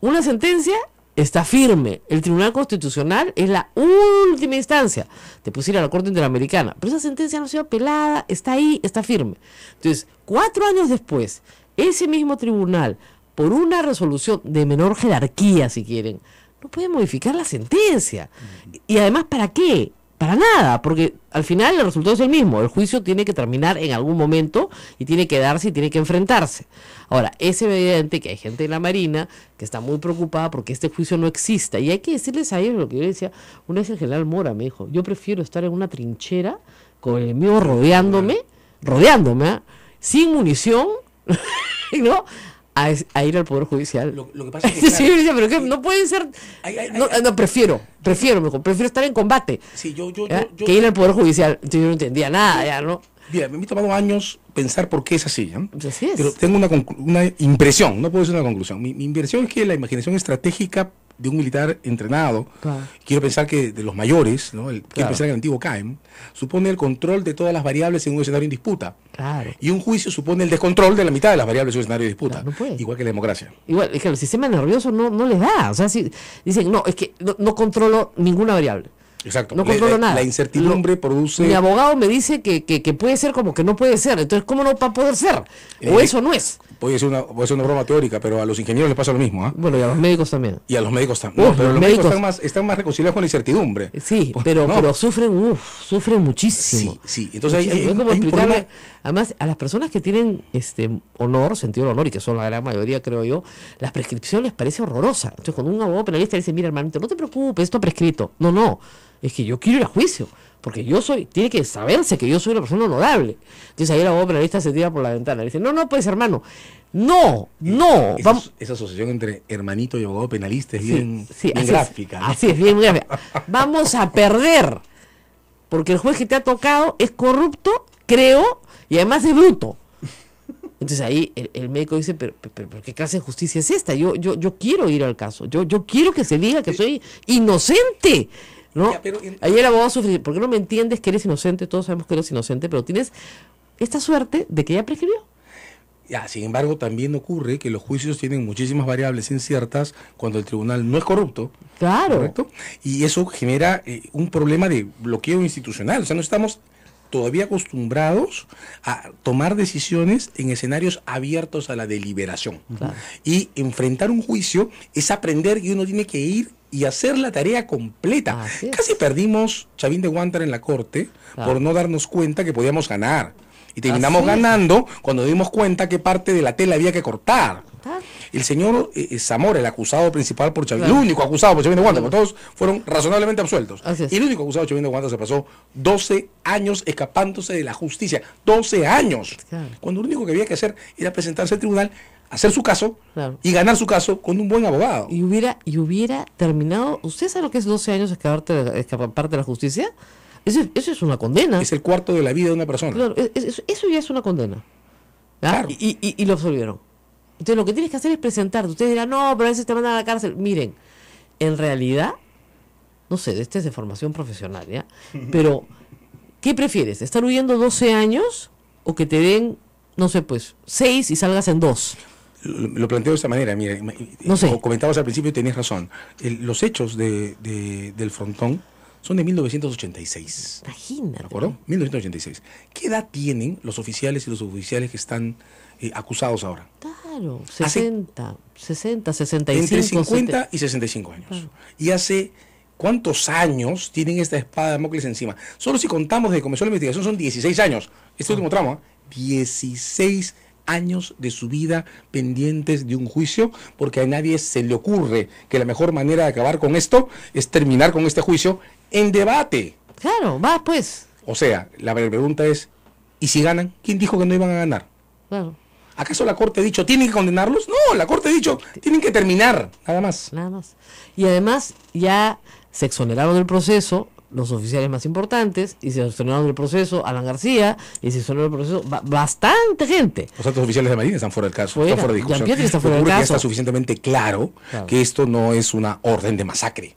Una sentencia está firme. El Tribunal Constitucional es la última instancia. Te puse a la Corte Interamericana. Pero esa sentencia no ha sido apelada, está ahí, está firme. Entonces, cuatro años después ese mismo tribunal, por una resolución de menor jerarquía, si quieren, no puede modificar la sentencia. Mm. Y además, ¿para qué? Para nada, porque al final el resultado es el mismo. El juicio tiene que terminar en algún momento y tiene que darse y tiene que enfrentarse. Ahora, es evidente que hay gente en la Marina que está muy preocupada porque este juicio no exista. Y hay que decirles a ellos lo que yo decía. Una vez el general Mora me dijo, yo prefiero estar en una trinchera con el mío rodeándome, rodeándome, ¿ah? sin munición, ¿no? A, ir al Poder Judicial. Lo, que pasa es que. no pueden ser. no, prefiero, prefiero, mejor, prefiero estar en combate. Sí, yo, yo, que ir al Poder Judicial. yo no entendía nada, ya, ¿no? me he tomado años pensar por qué es así. ¿eh? Pues pero tengo una, una, impresión, no puedo decir una conclusión. Mi, mi impresión es que la imaginación estratégica de un militar entrenado, quiero pensar que de los mayores, ¿no? el, quiero pensar que el antiguo CAEM, supone el control de todas las variables en un escenario en disputa. Y un juicio supone el descontrol de la mitad de las variables en un escenario en disputa. igual que la democracia. Igual, es que el sistema nervioso no, no les da. O sea, si dicen, no, es que no controlo ninguna variable. Exacto. No controlo nada. La incertidumbre produce. Mi abogado me dice que, puede ser como que no puede ser. Entonces, ¿cómo no va a poder ser? O eh, eso no es. Puede ser, una, una broma teórica, pero a los ingenieros les pasa lo mismo. ¿ah? Bueno, y a los médicos también. Y a los médicos también. pero los, médicos, están, más, están más reconciliados con la incertidumbre. Sí, pues, pero, sufren, sufren muchísimo. Sí, sí. Entonces, además, a las personas que tienen este honor, sentido del honor, y que son la gran mayoría, creo yo, las prescripciones les parece horrorosa. Entonces, cuando un abogado penalista dice, mira, hermanito, no te preocupes, esto ha prescrito. No, no es que yo quiero ir a juicio, porque yo soy, tiene que saberse que yo soy una persona honorable. Entonces ahí el abogado penalista se tira por la ventana. y dice, no, no, pues hermano, no, no. Esa, vamos. asociación entre hermanito y abogado penalista es bien, gráfica. Así es, bien gráfica. vamos a perder, porque el juez que te ha tocado es corrupto, creo, y además es bruto. Entonces ahí el, médico dice, pero, pero, pero, ¿qué clase de justicia es esta? Yo, yo, yo quiero ir al caso, yo, yo quiero que se diga que soy inocente. ¿no? Ahí ¿por no me entiendes que eres inocente? Todos sabemos que eres inocente, pero tienes esta suerte de que ya prescribió. Ya, sin embargo, también ocurre que los juicios tienen muchísimas variables inciertas cuando el tribunal no es corrupto. Claro. Y eso genera eh, un problema de bloqueo institucional. O sea, no estamos todavía acostumbrados a tomar decisiones en escenarios abiertos a la deliberación. Y enfrentar un juicio es aprender y uno tiene que ir y hacer la tarea completa. Casi perdimos Chavín de Huántar en la corte por no darnos cuenta que podíamos ganar. Y terminamos ganando cuando dimos cuenta que parte de la tela había que cortar. El señor eh, eh, Zamora, el acusado principal por Chavino, el único acusado por Chavino de todos fueron razonablemente absueltos. Y el único acusado de Chavín de se pasó 12 años escapándose de la justicia. 12 años. Cuando lo único que había que hacer era presentarse al tribunal hacer su caso y ganar su caso con un buen abogado. Y hubiera, y hubiera terminado, ¿usted sabe lo que es 12 años escaparte, escaparte de la justicia? Eso, es una condena. Es el cuarto de la vida de una persona. eso, ya es una condena. ¿Ah? Claro. Y, y, y, lo absolvieron. Entonces lo que tienes que hacer es presentarte. Ustedes dirán, no, pero a veces te mandan a la cárcel. Miren, en realidad, no sé, este es de formación profesional, ¿ya? Pero, ¿qué prefieres? ¿Estar huyendo 12 años o que te den, no sé, pues, 6 y salgas en 2? lo planteo de esta manera, miren. no sé. como comentabas al principio y tenías razón, los hechos del frontón son de 1986. Imagínate. ¿De acuerdo? 1986. ¿Qué edad tienen los oficiales y los oficiales que están acusados ahora. Claro, 60, 60, 65. Entre 50 y 65 años. Y hace cuántos años tienen esta espada de Mócles encima. Solo si contamos desde que comenzó la investigación son 16 años. Este ah. último tramo, 16 ¿eh? años de su vida pendientes de un juicio, porque a nadie se le ocurre que la mejor manera de acabar con esto es terminar con este juicio en debate. Claro, va pues. O sea, la pregunta es, ¿y si ganan? ¿Quién dijo que no iban a ganar? Claro. ¿Acaso la Corte ha dicho, tienen que condenarlos? No, la Corte ha dicho, tienen que terminar, nada más. Nada más. Y además ya se exoneraron del proceso los oficiales más importantes y se exoneraron del proceso Alan García y se exoneró del proceso bastante gente. Los otros oficiales de Marina están fuera del caso, están fuera de discusión. Está fuera está suficientemente claro que esto no es una orden de masacre.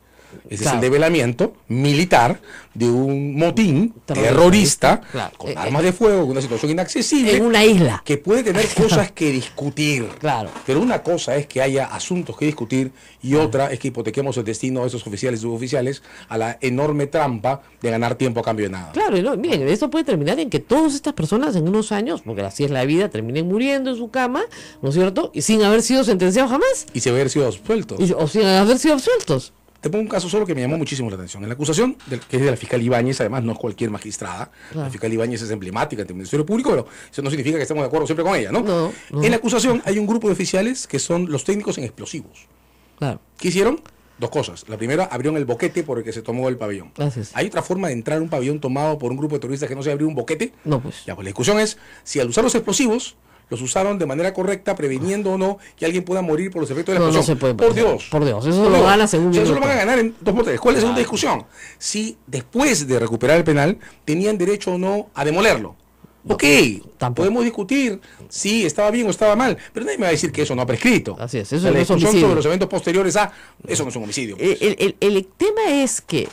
Ese es el develamiento militar de un motín terrorista, con eh, armas de fuego, con una situación inaccesible. En una isla. Que puede tener cosas que discutir. Claro. Pero una cosa es que haya asuntos que discutir y otra es que hipotequemos el destino de esos oficiales y suboficiales a la enorme trampa de ganar tiempo a cambio de nada. Claro, y no, miren, eso puede terminar en que todas estas personas en unos años, porque así es la vida, terminen muriendo en su cama, ¿no es cierto? Y sin haber sido sentenciados jamás. Y sin haber sido absueltos. o sin haber sido absueltos. Te pongo un caso solo que me llamó muchísimo la atención. En la acusación, que es de la fiscal Ibáñez, además no es cualquier magistrada, la fiscal Ibáñez es emblemática el Ministerio Público, pero eso no significa que estemos de acuerdo siempre con ella, ¿no? No, En la acusación hay un grupo de oficiales que son los técnicos en explosivos. Claro. ¿Qué hicieron? Dos cosas. La primera, abrieron el boquete por el que se tomó el pabellón. ¿Hay otra forma de entrar a un pabellón tomado por un grupo de turistas que no se abrió un boquete? No, pues. Ya, pues la discusión es, si al usar los explosivos, los usaron de manera correcta, previniendo o no que alguien pueda morir por los efectos de la no, se puede, por Dios. Por Dios, eso lo van a Eso lo van a ganar en dos moteles. ¿Cuál es la segunda discusión? Si después de recuperar el penal tenían derecho o no a demolerlo. ok, podemos discutir si estaba bien o estaba mal, pero nadie me va a decir que eso no ha prescrito. Así es, eso es la discusión homicidio. sobre los eventos posteriores a eso no es un homicidio. Eh, el, el, tema es que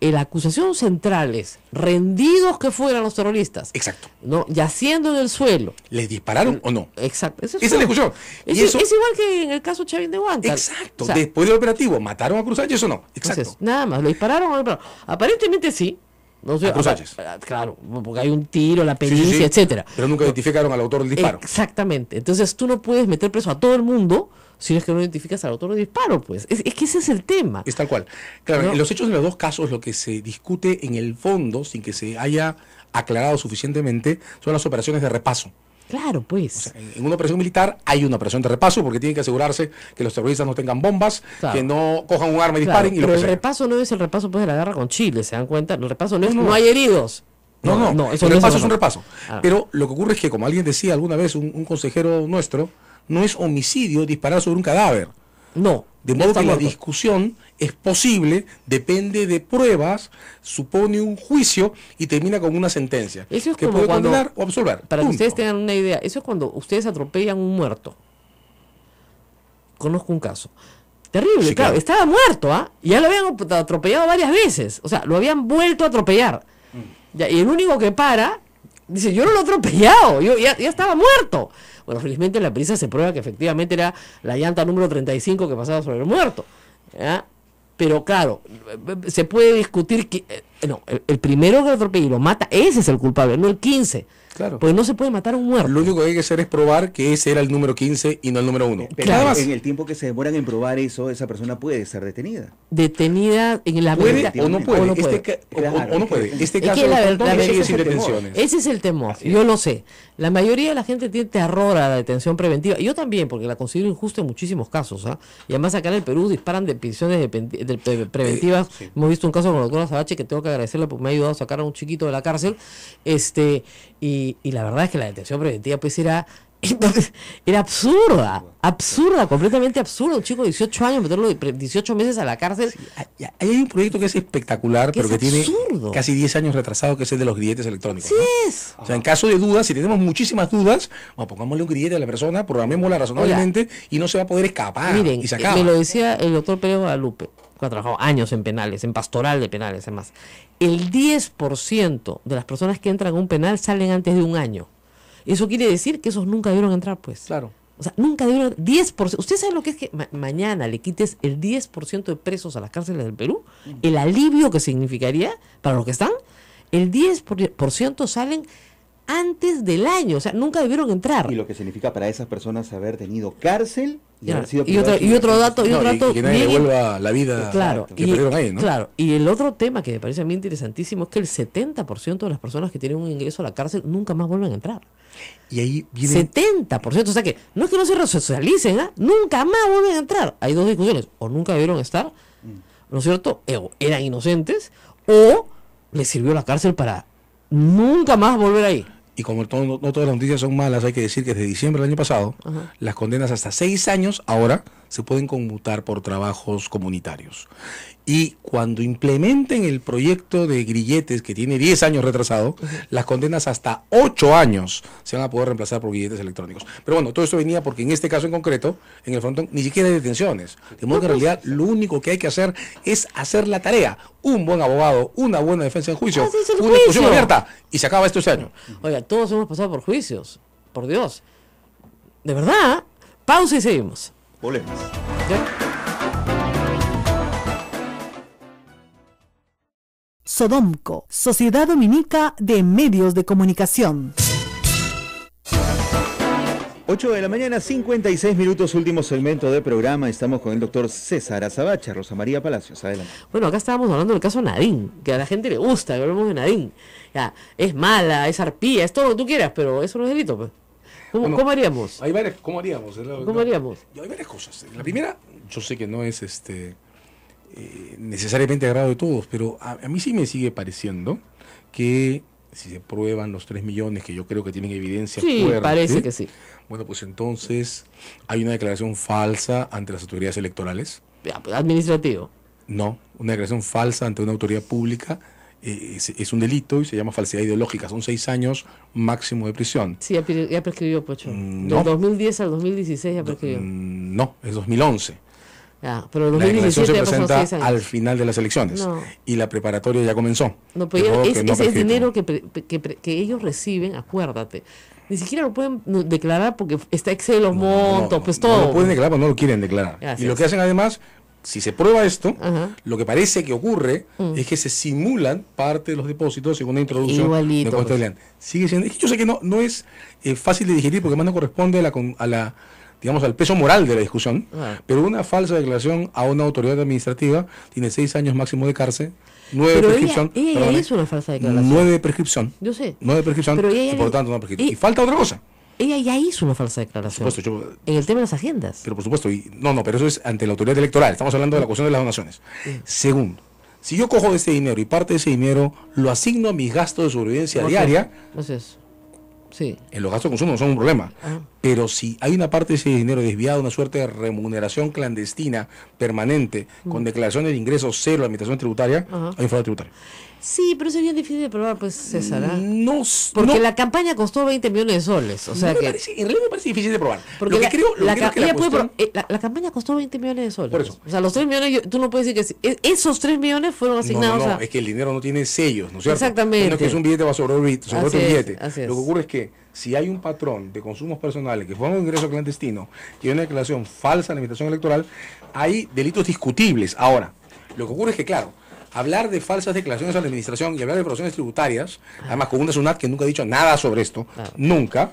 la acusación central es rendidos que fueran los terroristas. Exacto. ¿no? Yaciendo en el suelo. ¿Les dispararon o no? Exacto. Esa es la discusión. Es, es, igual que en el caso Chavín de Huanca. Exacto. Después del operativo, ¿mataron a Cruz o no? Exacto. nada más, ¿le dispararon o no Aparentemente sí. No sé, ah, claro, porque hay un tiro, la pericia, etc. etcétera. Pero nunca identificaron al autor del disparo. Exactamente. Entonces tú no puedes meter preso a todo el mundo si no es que no identificas al autor del disparo, pues. Es, que ese es el tema. Es tal cual. Claro, en los hechos de los dos casos, lo que se discute en el fondo, sin que se haya aclarado suficientemente, son las operaciones de repaso. Claro, pues. en una operación militar hay una operación de repaso porque tienen que asegurarse que los terroristas no tengan bombas, que no cojan un arma y disparen. Y pero el repaso no es el repaso pues, de la guerra con Chile, ¿se dan cuenta? El repaso no es no, hay heridos. No, no, no, el repaso es un repaso. Ah. Pero lo que ocurre es que, como alguien decía alguna vez, un consejero nuestro, no es homicidio disparar sobre un cadáver. No. De modo que la discusión es posible, depende de pruebas, supone un juicio y termina con una sentencia. Eso que puede condenar o absolver. Para que ustedes tengan una idea, eso es cuando ustedes atropellan un muerto. Conozco un caso. Terrible, claro. Estaba muerto, ¿ah? Ya lo habían atropellado varias veces. O sea, lo habían vuelto a atropellar. Mm. y el único que para, dice, yo no lo he atropellado, yo ya estaba muerto. Bueno, felizmente en la prisa se prueba que efectivamente era la llanta número 35 que pasaba sobre el muerto. Pero claro, se puede discutir que. Eh, no, el, primero que atropella y lo mata, ese es el culpable, no el 15. Claro. Pues no se puede matar a un muerto. Lo único que hay que hacer es probar que ese era el número 15 y no el número 1. Pero claro. en el tiempo que se demoran en probar eso, esa persona puede ser detenida. Detenida en la ¿Puede o no puede. O no puede. este caso es ese, es el temor. yo lo sé. La mayoría de la gente tiene terror a la detención preventiva. yo también, porque la considero injusta en muchísimos casos. ¿ah? Y además acá en el Perú disparan de, prisiones preventivas. Hemos visto un caso con la doctora Sabache que tengo que agradecerle porque me ha ayudado a sacar a un chiquito de la cárcel. Este, y, y la verdad es que la detención preventiva pues era entonces, era absurda, absurda, completamente absurdo Un chico de 18 años, meterlo 18 meses a la cárcel. hay, un proyecto que es espectacular, pero que tiene casi 10 años retrasado, que es el de los grilletes electrónicos. O sea, en caso de dudas, si tenemos muchísimas dudas, bueno, pongámosle un grillete a la persona, programémosla razonablemente y no se va a poder escapar. Miren, y se eh, acaba. me lo decía el doctor Pedro Guadalupe, que ha trabajado años en penales, en pastoral de penales, además. El 10% de las personas que entran a un penal salen antes de un año. Eso quiere decir que esos nunca debieron entrar, pues. Claro. O sea, nunca debieron... 10%. ¿Usted sabe lo que es que mañana le quites el 10% de presos a las cárceles del Perú? Mm. El alivio que significaría para los que están. El 10% salen antes del año, o sea, nunca debieron entrar. Y lo que significa para esas personas haber tenido cárcel y, otro, dato, y que nadie la vida claro, Claro, y el otro tema que me parece a mí interesantísimo es que el 70% de las personas que tienen un ingreso a la cárcel nunca más vuelven a entrar. Y ahí viene... 70%, o sea que no es que no se resocialicen, ¿ah? nunca más vuelven a entrar. Hay dos discusiones, o nunca debieron estar, mm. ¿no es cierto? Eh, o eran inocentes, o les sirvió la cárcel para nunca más volver ahí y como no todas las noticias son malas, hay que decir que desde diciembre del año pasado, las condenas hasta seis años ahora se pueden conmutar por trabajos comunitarios. Y cuando implementen el proyecto de grilletes, que tiene 10 años retrasado, las condenas hasta 8 años se van a poder reemplazar por grilletes electrónicos. Pero bueno, todo esto venía porque en este caso en concreto, en el frontón, ni siquiera hay detenciones. De modo que en realidad lo único que hay que hacer es hacer la tarea. Un buen abogado, una buena defensa en juicio, ah, una discusión abierta, y se acaba esto ese año. Oiga, todos hemos pasado por juicios, por Dios. De verdad, pausa y seguimos. Sodomco, Sociedad Dominica de Medios de Comunicación. 8 de la mañana, 56 minutos, último segmento de programa. Estamos con el doctor César Azabacha, Rosa María Palacios. Adelante. Bueno, acá estábamos hablando del caso Nadine, que a la gente le gusta que hablemos de Nadine. Ya, es mala, es arpía, es todo lo que tú quieras, pero eso no es delito. Pues. ¿Cómo, haríamos? Hay varias, ¿Cómo haríamos? Hay varias cosas. La primera, yo sé que no es este eh, necesariamente agrado de todos, pero a, mí sí me sigue pareciendo que si se prueban los 3 millones, que yo creo que tienen evidencia sí, parece que sí. Bueno, pues entonces hay una declaración falsa ante las autoridades electorales. Pues, administrativo. No, una declaración falsa ante una autoridad pública es, un delito y se llama falsedad ideológica. Son seis años máximo de prisión. Sí, ya, prescribió, Pocho. Mm, no. Del 2010 al 2016 ya prescribió. Mm, no, es 2011. Ya, pero la declaración se presenta al final de las elecciones y la preparatoria ya comenzó. No, pero es, el dinero que, que, que, ellos reciben, acuérdate. Ni siquiera lo pueden declarar porque está Excel los montos, pues todo. No lo pueden declarar, pues no lo quieren declarar. y lo que hacen además si se prueba esto, lo que parece que ocurre mm. es que se simulan parte de los depósitos según la introducción de costa pues. Sigue siendo, yo sé que no, no es eh, fácil de digerir porque más no corresponde a la, digamos, al peso moral de la discusión, ah. pero una falsa declaración a una autoridad administrativa tiene seis años máximo de cárcel, nueve prescripción. una falsa declaración. Nueve prescripción. Yo sé. Nueve prescripción, y por lo tanto no prescripción. y falta otra cosa ella ya hizo una falsa declaración. en el tema de las agendas. Pero por supuesto, y, no, no, pero eso es ante la autoridad electoral. Estamos hablando de la cuestión de las donaciones. Segundo, si yo cojo ese dinero y parte de ese dinero lo asigno a mis gastos de sobrevivencia diaria. Entonces, sí. En los gastos de consumo no son un problema. Ah. Pero si hay una parte de ese dinero desviado, una suerte de remuneración clandestina permanente, con mm. declaraciones de ingresos cero a la administración tributaria, hay un fraude tributario. Sí, pero sería difícil de probar, pues, César. ¿ah? No, Porque la campaña costó 20 millones de soles. O sea que... en realidad me parece difícil de probar. Porque la, lo que la, campaña costó 20 millones de soles. Por eso. O sea, los 3 millones, tú no puedes decir que esos 3 millones fueron asignados. No, no, es que el dinero no tiene sellos, ¿no es cierto? Exactamente. que es un billete va sobre billete. billete. lo que ocurre es que si hay un patrón de consumos personales que fue un ingreso clandestino y una declaración falsa en la invitación electoral, hay delitos discutibles. Ahora, lo que ocurre es que, claro, hablar de falsas declaraciones a la administración y hablar de operaciones tributarias, además con una SUNAT que nunca ha dicho nada sobre esto, ah. nunca,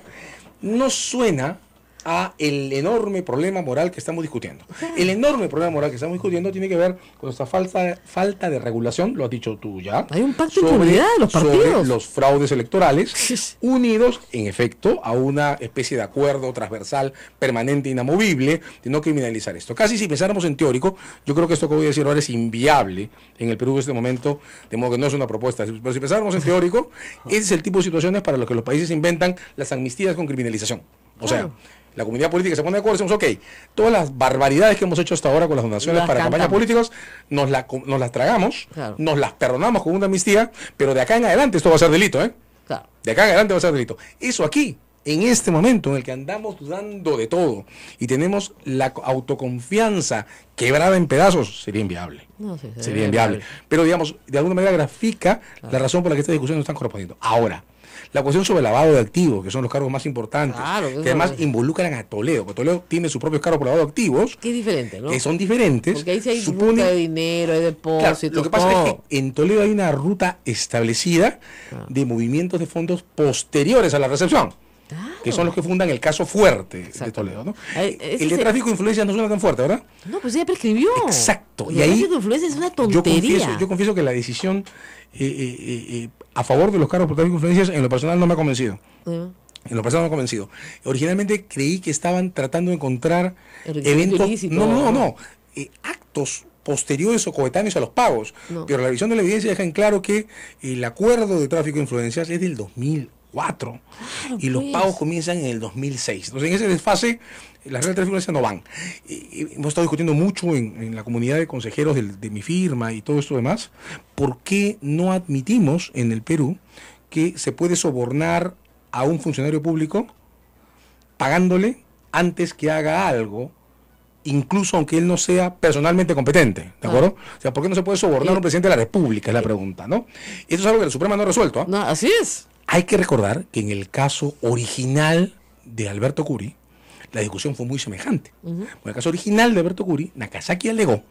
no suena a el enorme problema moral que estamos discutiendo. El enorme problema moral que estamos discutiendo tiene que ver con nuestra falta, falta de regulación, lo has dicho tú ya. Hay un pacto sobre, de de los partidos. los fraudes electorales unidos, en efecto, a una especie de acuerdo transversal permanente, inamovible, de no criminalizar esto. Casi si pensáramos en teórico, yo creo que esto que voy a decir ahora es inviable en el Perú en este momento, de modo que no es una propuesta. Pero si pensáramos en teórico, ese es el tipo de situaciones para las que los países inventan las amnistías con criminalización. O sea, la comunidad política se pone de acuerdo y decimos, ok, todas las barbaridades que hemos hecho hasta ahora con las donaciones para campañas políticas, nos, las tragamos, nos las perdonamos con una amnistía, pero de acá en adelante esto va a ser delito, ¿eh? De acá en adelante va a ser delito. Eso aquí, en este momento en el que andamos dudando de todo y tenemos la autoconfianza quebrada en pedazos, sería inviable. sería, inviable. Pero digamos, de alguna manera grafica la razón por la que esta discusión nos están correspondiendo. Ahora, la cuestión sobre el lavado de activos, que son los cargos más importantes, que además involucran a Toledo, porque Toledo tiene sus propios cargos por lavado de activos. Que diferente, ¿no? Que son diferentes. Porque ahí se hay supone... de dinero, hay depósitos. todo. lo que pasa es que en Toledo hay una ruta establecida ah. de movimientos de fondos posteriores a la recepción. que son los que fundan el caso fuerte de Toledo. el de tráfico de influencia no suena tan fuerte, ¿verdad? No, pues ya prescribió. Exacto. Y, el tráfico de influencia es una tontería. Yo confieso, que la decisión eh, eh, eh, a favor de los cargos por tráfico de influencias, en lo personal no me ha convencido. En lo personal no me ha convencido. Originalmente creí que estaban tratando de encontrar eventos. no, no, no. Eh, actos posteriores o coetáneos a los pagos. Pero la revisión de la evidencia deja en claro que el acuerdo de tráfico de influencias es del 2004 ah, y los pues. pagos comienzan en el 2006. Entonces, en ese desfase las reglas de transferencia no van. hemos estado discutiendo mucho en, la comunidad de consejeros de mi firma y todo esto demás, por qué no admitimos en el Perú que se puede sobornar a un funcionario público pagándole antes que haga algo incluso aunque él no sea personalmente competente, ¿de acuerdo? O sea, ¿por qué no se puede sobornar a un presidente de la República? Es la pregunta, ¿no? Y esto es algo que el Supremo no ha resuelto. ¿ah? así es. Hay que recordar que en el caso original de Alberto Curi, la discusión fue muy semejante. En el caso original de Alberto Curi, Nakazaki alegó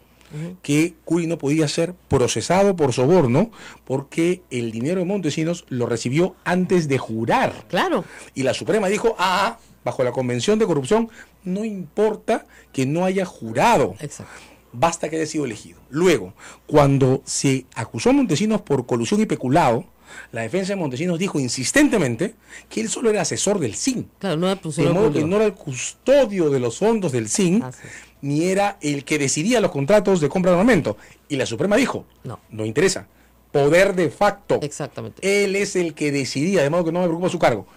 que Curi no podía ser procesado por soborno porque el dinero de Montesinos lo recibió antes de jurar. Claro. Y la Suprema dijo, ah, ah, bajo la Convención de Corrupción, no importa que no haya jurado. Exacto basta que haya sido elegido. Luego, cuando se acusó a Montesinos por colusión y peculado, la defensa de Montesinos dijo insistentemente que él solo era asesor del SIN. Claro, no era De modo que no era el custodio de los fondos del SIN, ni era el que decidía los contratos de compra de armamento. Y la Suprema dijo, no, no interesa. Poder de facto. Exactamente. Él es el que decidía, de modo que no me preocupa su cargo.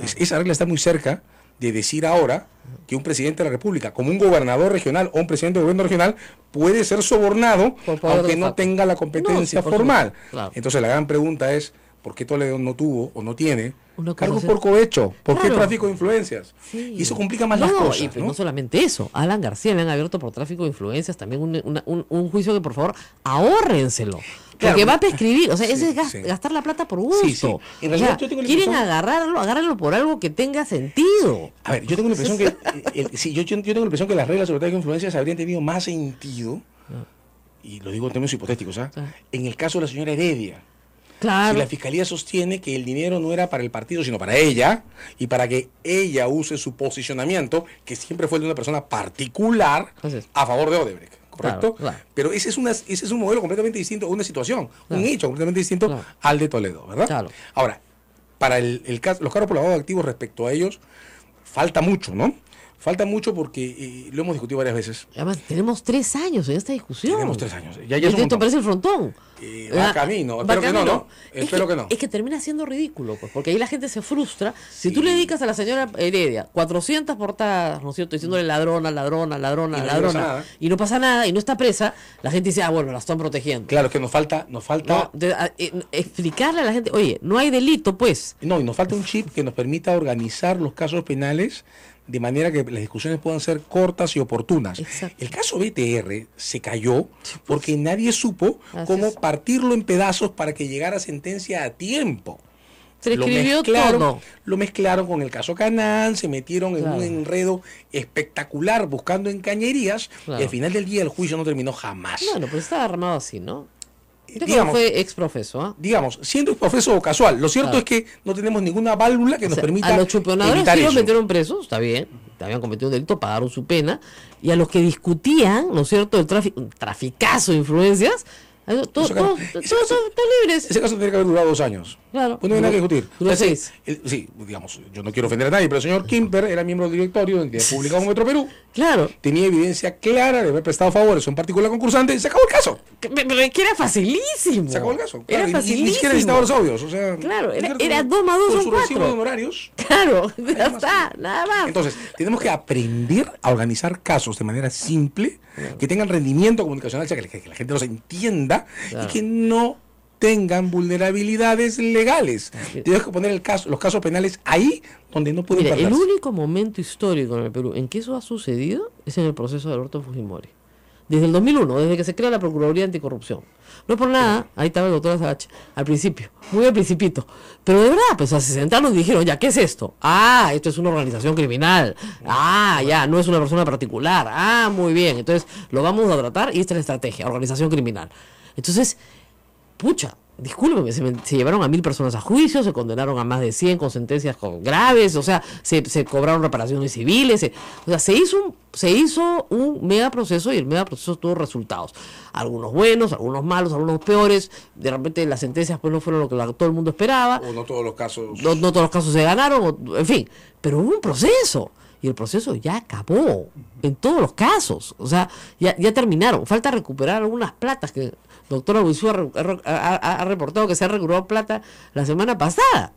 Ah. esa regla está muy cerca de decir ahora que un presidente de la República, como un gobernador regional o un presidente de gobierno regional, puede ser sobornado aunque no tenga la competencia formal. Entonces la gran pregunta es, ¿por qué Toledo no tuvo o no tiene uno por cohecho, ¿Por tráfico de influencias. Y eso complica más las cosas. Y, ¿no? solamente eso, Alan García le han abierto por tráfico de influencias también un, juicio que por favor ahórrenselo. Porque va a prescribir, o sea, es gastar la plata por gusto. En realidad, quieren agarrarlo, agárralo por algo que tenga sentido. A ver, yo tengo la impresión que eh, yo, tengo la impresión que las reglas sobre tráfico de influencias habrían tenido más sentido. Ah. Y lo digo en términos hipotéticos, ¿ah? Ah. En el caso de la señora Heredia, Claro. Si la fiscalía sostiene que el dinero no era para el partido, sino para ella, y para que ella use su posicionamiento, que siempre fue el de una persona particular, a favor de Odebrecht. ¿Correcto? Pero ese es, una, ese es un modelo completamente distinto, una situación, un hecho completamente distinto al de Toledo, ¿verdad? Ahora, para el, el, los cargos por lavado de activos respecto a ellos, falta mucho, ¿no? Falta mucho porque eh, lo hemos discutido varias veces. Además, tenemos tres años en esta discusión. Tenemos tres años. Ya, ya esto parece el frontón. Eh, ah, camino. Espero que no, ¿no? Es Espero que, no. Es que termina siendo ridículo, pues, porque ahí la gente se frustra. Si tú le dedicas a la señora Heredia 400 portadas, ¿no es cierto?, diciéndole ladrona, ladrona, ladrona, ladrona, y no pasa nada, y no está presa, la gente dice, ah, bueno, la están protegiendo. Claro, es que nos falta, nos falta... Eh, explicarle a la gente, oye, no hay delito, pues. No, y nos falta un chip que nos permita organizar los casos penales de manera que las discusiones puedan ser cortas y oportunas. El caso BTR se cayó pues. porque nadie supo cómo partirlo en pedazos para que llegara sentencia a tiempo. lo mezclaron, Lo mezclaron con el caso Canal, se metieron en un enredo espectacular buscando en cañerías y al final del día el juicio no terminó jamás. No, pero pues estaba armado así, ¿no? digamos, fue ¿ah? Digamos, siendo ex profeso o casual. Lo cierto es que no tenemos ninguna válvula que nos permita. A los chuponadores sí los metieron presos, está bien, habían cometido un delito, pagaron su pena. Y a los que discutían, ¿no es cierto?, el traficazo de influencias, todos, todos, todos, libres. Ese caso tendría que haber durado dos años. Claro. Pues no hay nada que discutir. Entonces, sí, digamos, yo no quiero ofender a nadie, pero el señor Kimper era miembro del directorio de entidad pública Metro Perú. Claro. Tenía evidencia clara de haber prestado favores a un particular concursante y se acabó el caso. Pero es que era facilísimo. Se acabó el caso. Era facilísimo. Ni, siquiera necesitaba los obvios. O sea, claro, era, 2 dos más dos son cuatro. de honorarios. Claro, ya está, nada más. Entonces, tenemos que aprender a organizar casos de manera simple, que tengan rendimiento comunicacional, que, la gente los entienda y que no tengan vulnerabilidades legales. Tienes que poner el caso, los casos penales ahí donde no pueden perderse. El único momento histórico en el Perú en que eso ha sucedido es en el proceso de Alberto Fujimori. Desde el 2001, desde que se crea la Procuraduría Anticorrupción. No por nada, ahí estaba el doctor H al principio, muy al principito. Pero de verdad, pues se sentaron y dijeron, ya, ¿qué es esto? Ah, esto es una organización criminal. Ah, ya, no es una persona particular. Ah, muy bien. Entonces, lo vamos a tratar y esta es la estrategia, organización criminal. Entonces, pucha, discúlpeme, se, llevaron a mil personas a juicio, se condenaron a más de 100 con sentencias graves, o sea, se, cobraron reparaciones civiles, o sea, se hizo, un, se hizo un mega proceso y el mega proceso tuvo resultados, algunos buenos, algunos malos, algunos peores, de repente las sentencias pues no fueron lo que todo el mundo esperaba. O no todos los casos. No, todos los casos se ganaron, en fin, pero hubo un proceso y el proceso ya acabó en todos los casos. O sea, ya, ya terminaron. Falta recuperar algunas platas que Doctor Buizú ha, reportado que se ha plata la semana pasada.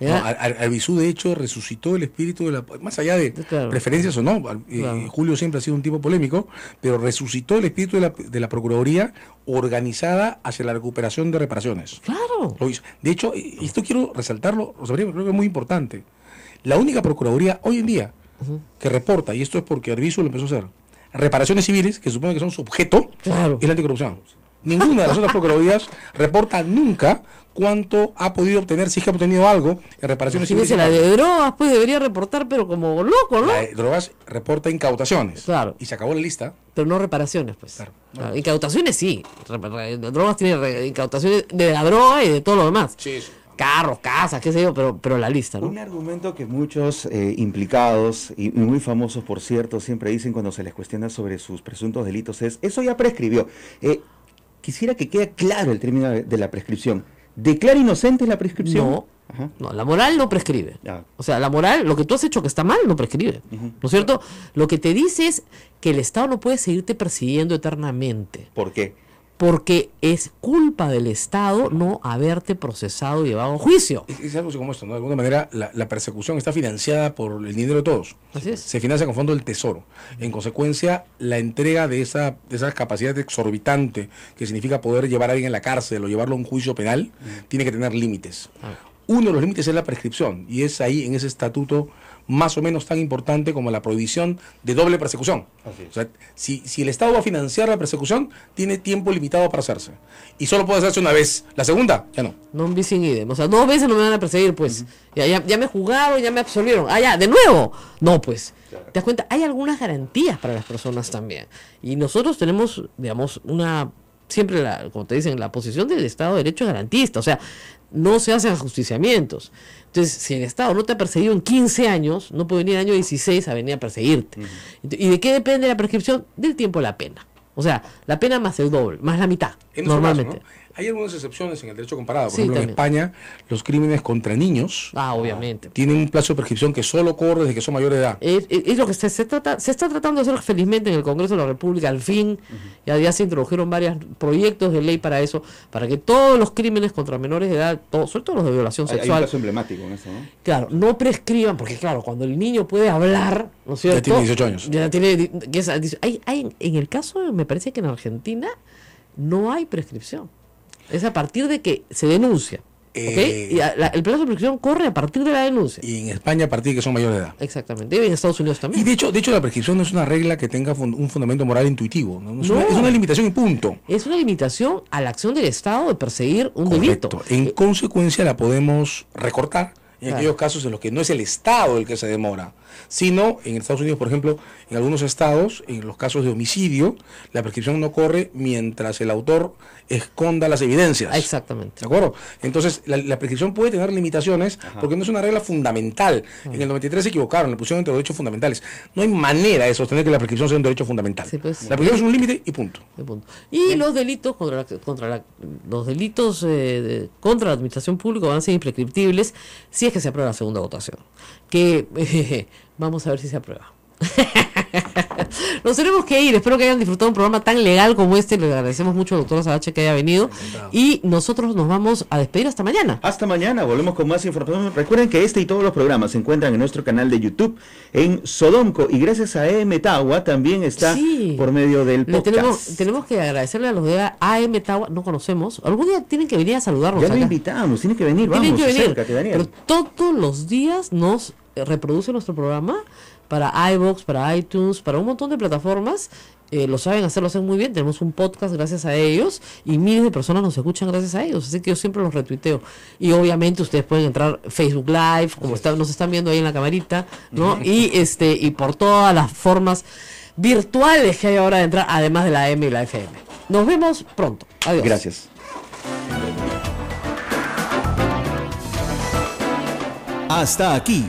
No, de hecho, resucitó el espíritu de la. Más allá de preferencias o no, eh, Julio siempre ha sido un tipo polémico, pero resucitó el espíritu de la, Procuraduría organizada hacia la recuperación de reparaciones. Claro. De hecho, esto quiero resaltarlo, Rosario, creo que es muy importante. La única Procuraduría hoy en día que reporta, y esto es porque Alvisu lo empezó a hacer, reparaciones civiles, que supone que son su objeto, es la anticorrupción ninguna de las otras procuradurías reporta nunca cuánto ha podido obtener, si es que ha obtenido algo, en reparaciones dice la de drogas, pues debería reportar, pero como loco, ¿no? La drogas reporta incautaciones. Claro. Y se acabó la lista. Pero no reparaciones, pues. Claro. Ah, incautaciones sí. Drogas tiene incautaciones de la droga y de todo lo demás. Sí, sí. Carros, casas, qué sé yo, pero, pero la lista, ¿no? Un argumento que muchos eh, implicados, y muy famosos por cierto, siempre dicen cuando se les cuestiona sobre sus presuntos delitos es, eso ya prescribió. Eh, quisiera que quede claro el término de la prescripción. ¿Declara inocente la prescripción? No. la moral no prescribe. O sea, la moral, lo que tú has hecho que está mal, no prescribe. ¿No es cierto? Lo que te dice es que el Estado no puede seguirte persiguiendo eternamente. ¿Por qué? porque es culpa del Estado no haberte procesado y llevado a juicio. Es, algo así como esto, ¿no? De alguna manera, la, persecución está financiada por el dinero de todos. Así es. Se financia con fondo del Tesoro. En consecuencia, la entrega de esa, esa capacidad exorbitante que significa poder llevar a alguien a la cárcel o llevarlo a un juicio penal, mm. tiene que tener límites. Ah. Uno de los límites es la prescripción, y es ahí, en ese estatuto más o menos tan importante como la prohibición de doble persecución. O sea, si, el Estado va a financiar la persecución, tiene tiempo limitado para hacerse. Y solo puede hacerse una vez. La segunda, ya no. No un sin idem. O sea, dos veces no me van a perseguir, pues. ya, ya, ya, me jugaron, ya me absolvieron. Ah, ya, de nuevo. No, pues. ¿Te das cuenta? Hay algunas garantías para las personas también. Y nosotros tenemos, digamos, una siempre, la, como te dicen, la posición del Estado de Derecho garantista, o sea, no se hacen ajusticiamientos. Entonces, si el Estado no te ha perseguido en 15 años, no puede venir el año 16 a venir a perseguirte. ¿Y de qué depende la prescripción? Del tiempo de la pena. O sea, la pena más el doble, más la mitad, normalmente. Hay algunas excepciones en el derecho comparado. Por ejemplo, en España, los crímenes contra niños ah, tienen un plazo de prescripción que solo corre desde que son mayor de edad. Es, lo que se, se está tratando de hacer felizmente en el Congreso de la República, al fin. Ya, se introdujeron varios proyectos de ley para eso, para que todos los crímenes contra menores de edad, sobre todo los de violación sexual. emblemático ¿no? Claro, no prescriban, porque claro, cuando el niño puede hablar, ¿no es cierto? Ya tiene 18 años. Ya en el caso, me parece que en Argentina no hay prescripción. Es a partir de que se denuncia. Eh, el plazo de prescripción corre a partir de la denuncia. Y en España a partir de que son mayores de edad. Exactamente. Y en Estados Unidos también. Y de hecho, de hecho la prescripción no es una regla que tenga un fundamento moral intuitivo. Es, Una, limitación y punto. Es una limitación a la acción del Estado de perseguir un Correcto. delito. En consecuencia la podemos recortar en aquellos casos en los que no es el Estado el que se demora, sino en Estados Unidos, por ejemplo, en algunos estados, en los casos de homicidio, la prescripción no corre mientras el autor esconda las evidencias. Exactamente. acuerdo? Entonces, la, prescripción puede tener limitaciones porque no es una regla fundamental. Mm. En el 93 se equivocaron, la pusieron entre los derechos fundamentales. No hay manera de sostener que la prescripción sea un derecho fundamental. Pues, la prescripción es un límite y punto. Y, los delitos contra, la, contra los delitos eh, contra la administración pública van a ser imprescriptibles si es que se aprueba la segunda votación, que vamos a ver si se aprueba. Nos tenemos que ir. Espero que hayan disfrutado un programa tan legal como este. Le agradecemos mucho, doctor Sabache, que haya venido. Y nosotros nos vamos a despedir hasta mañana. Hasta mañana. Volvemos con más información. Recuerden que este y todos los programas se encuentran en nuestro canal de YouTube en Sodomco. Y gracias a EM Tawa también está por medio del podcast. Tenemos, que agradecerle a los de AM Tawa. No conocemos. Algún día tienen que venir a saludarnos. Ya lo invitamos. Tienen que venir. Vamos, tienen que venir. todos los días nos reproduce nuestro programa para iBox, para iTunes, para un montón de plataformas. Eh, lo saben hacer, lo hacen muy bien. Tenemos un podcast gracias a ellos y miles de personas nos escuchan gracias a ellos. Así que yo siempre los retuiteo. Y obviamente ustedes pueden entrar Facebook Live, como nos están viendo ahí en la camarita, ¿no? Y, este, y por todas las formas virtuales que hay ahora de entrar, además de la M y la FM. Nos vemos pronto. Adiós. Gracias. Hasta aquí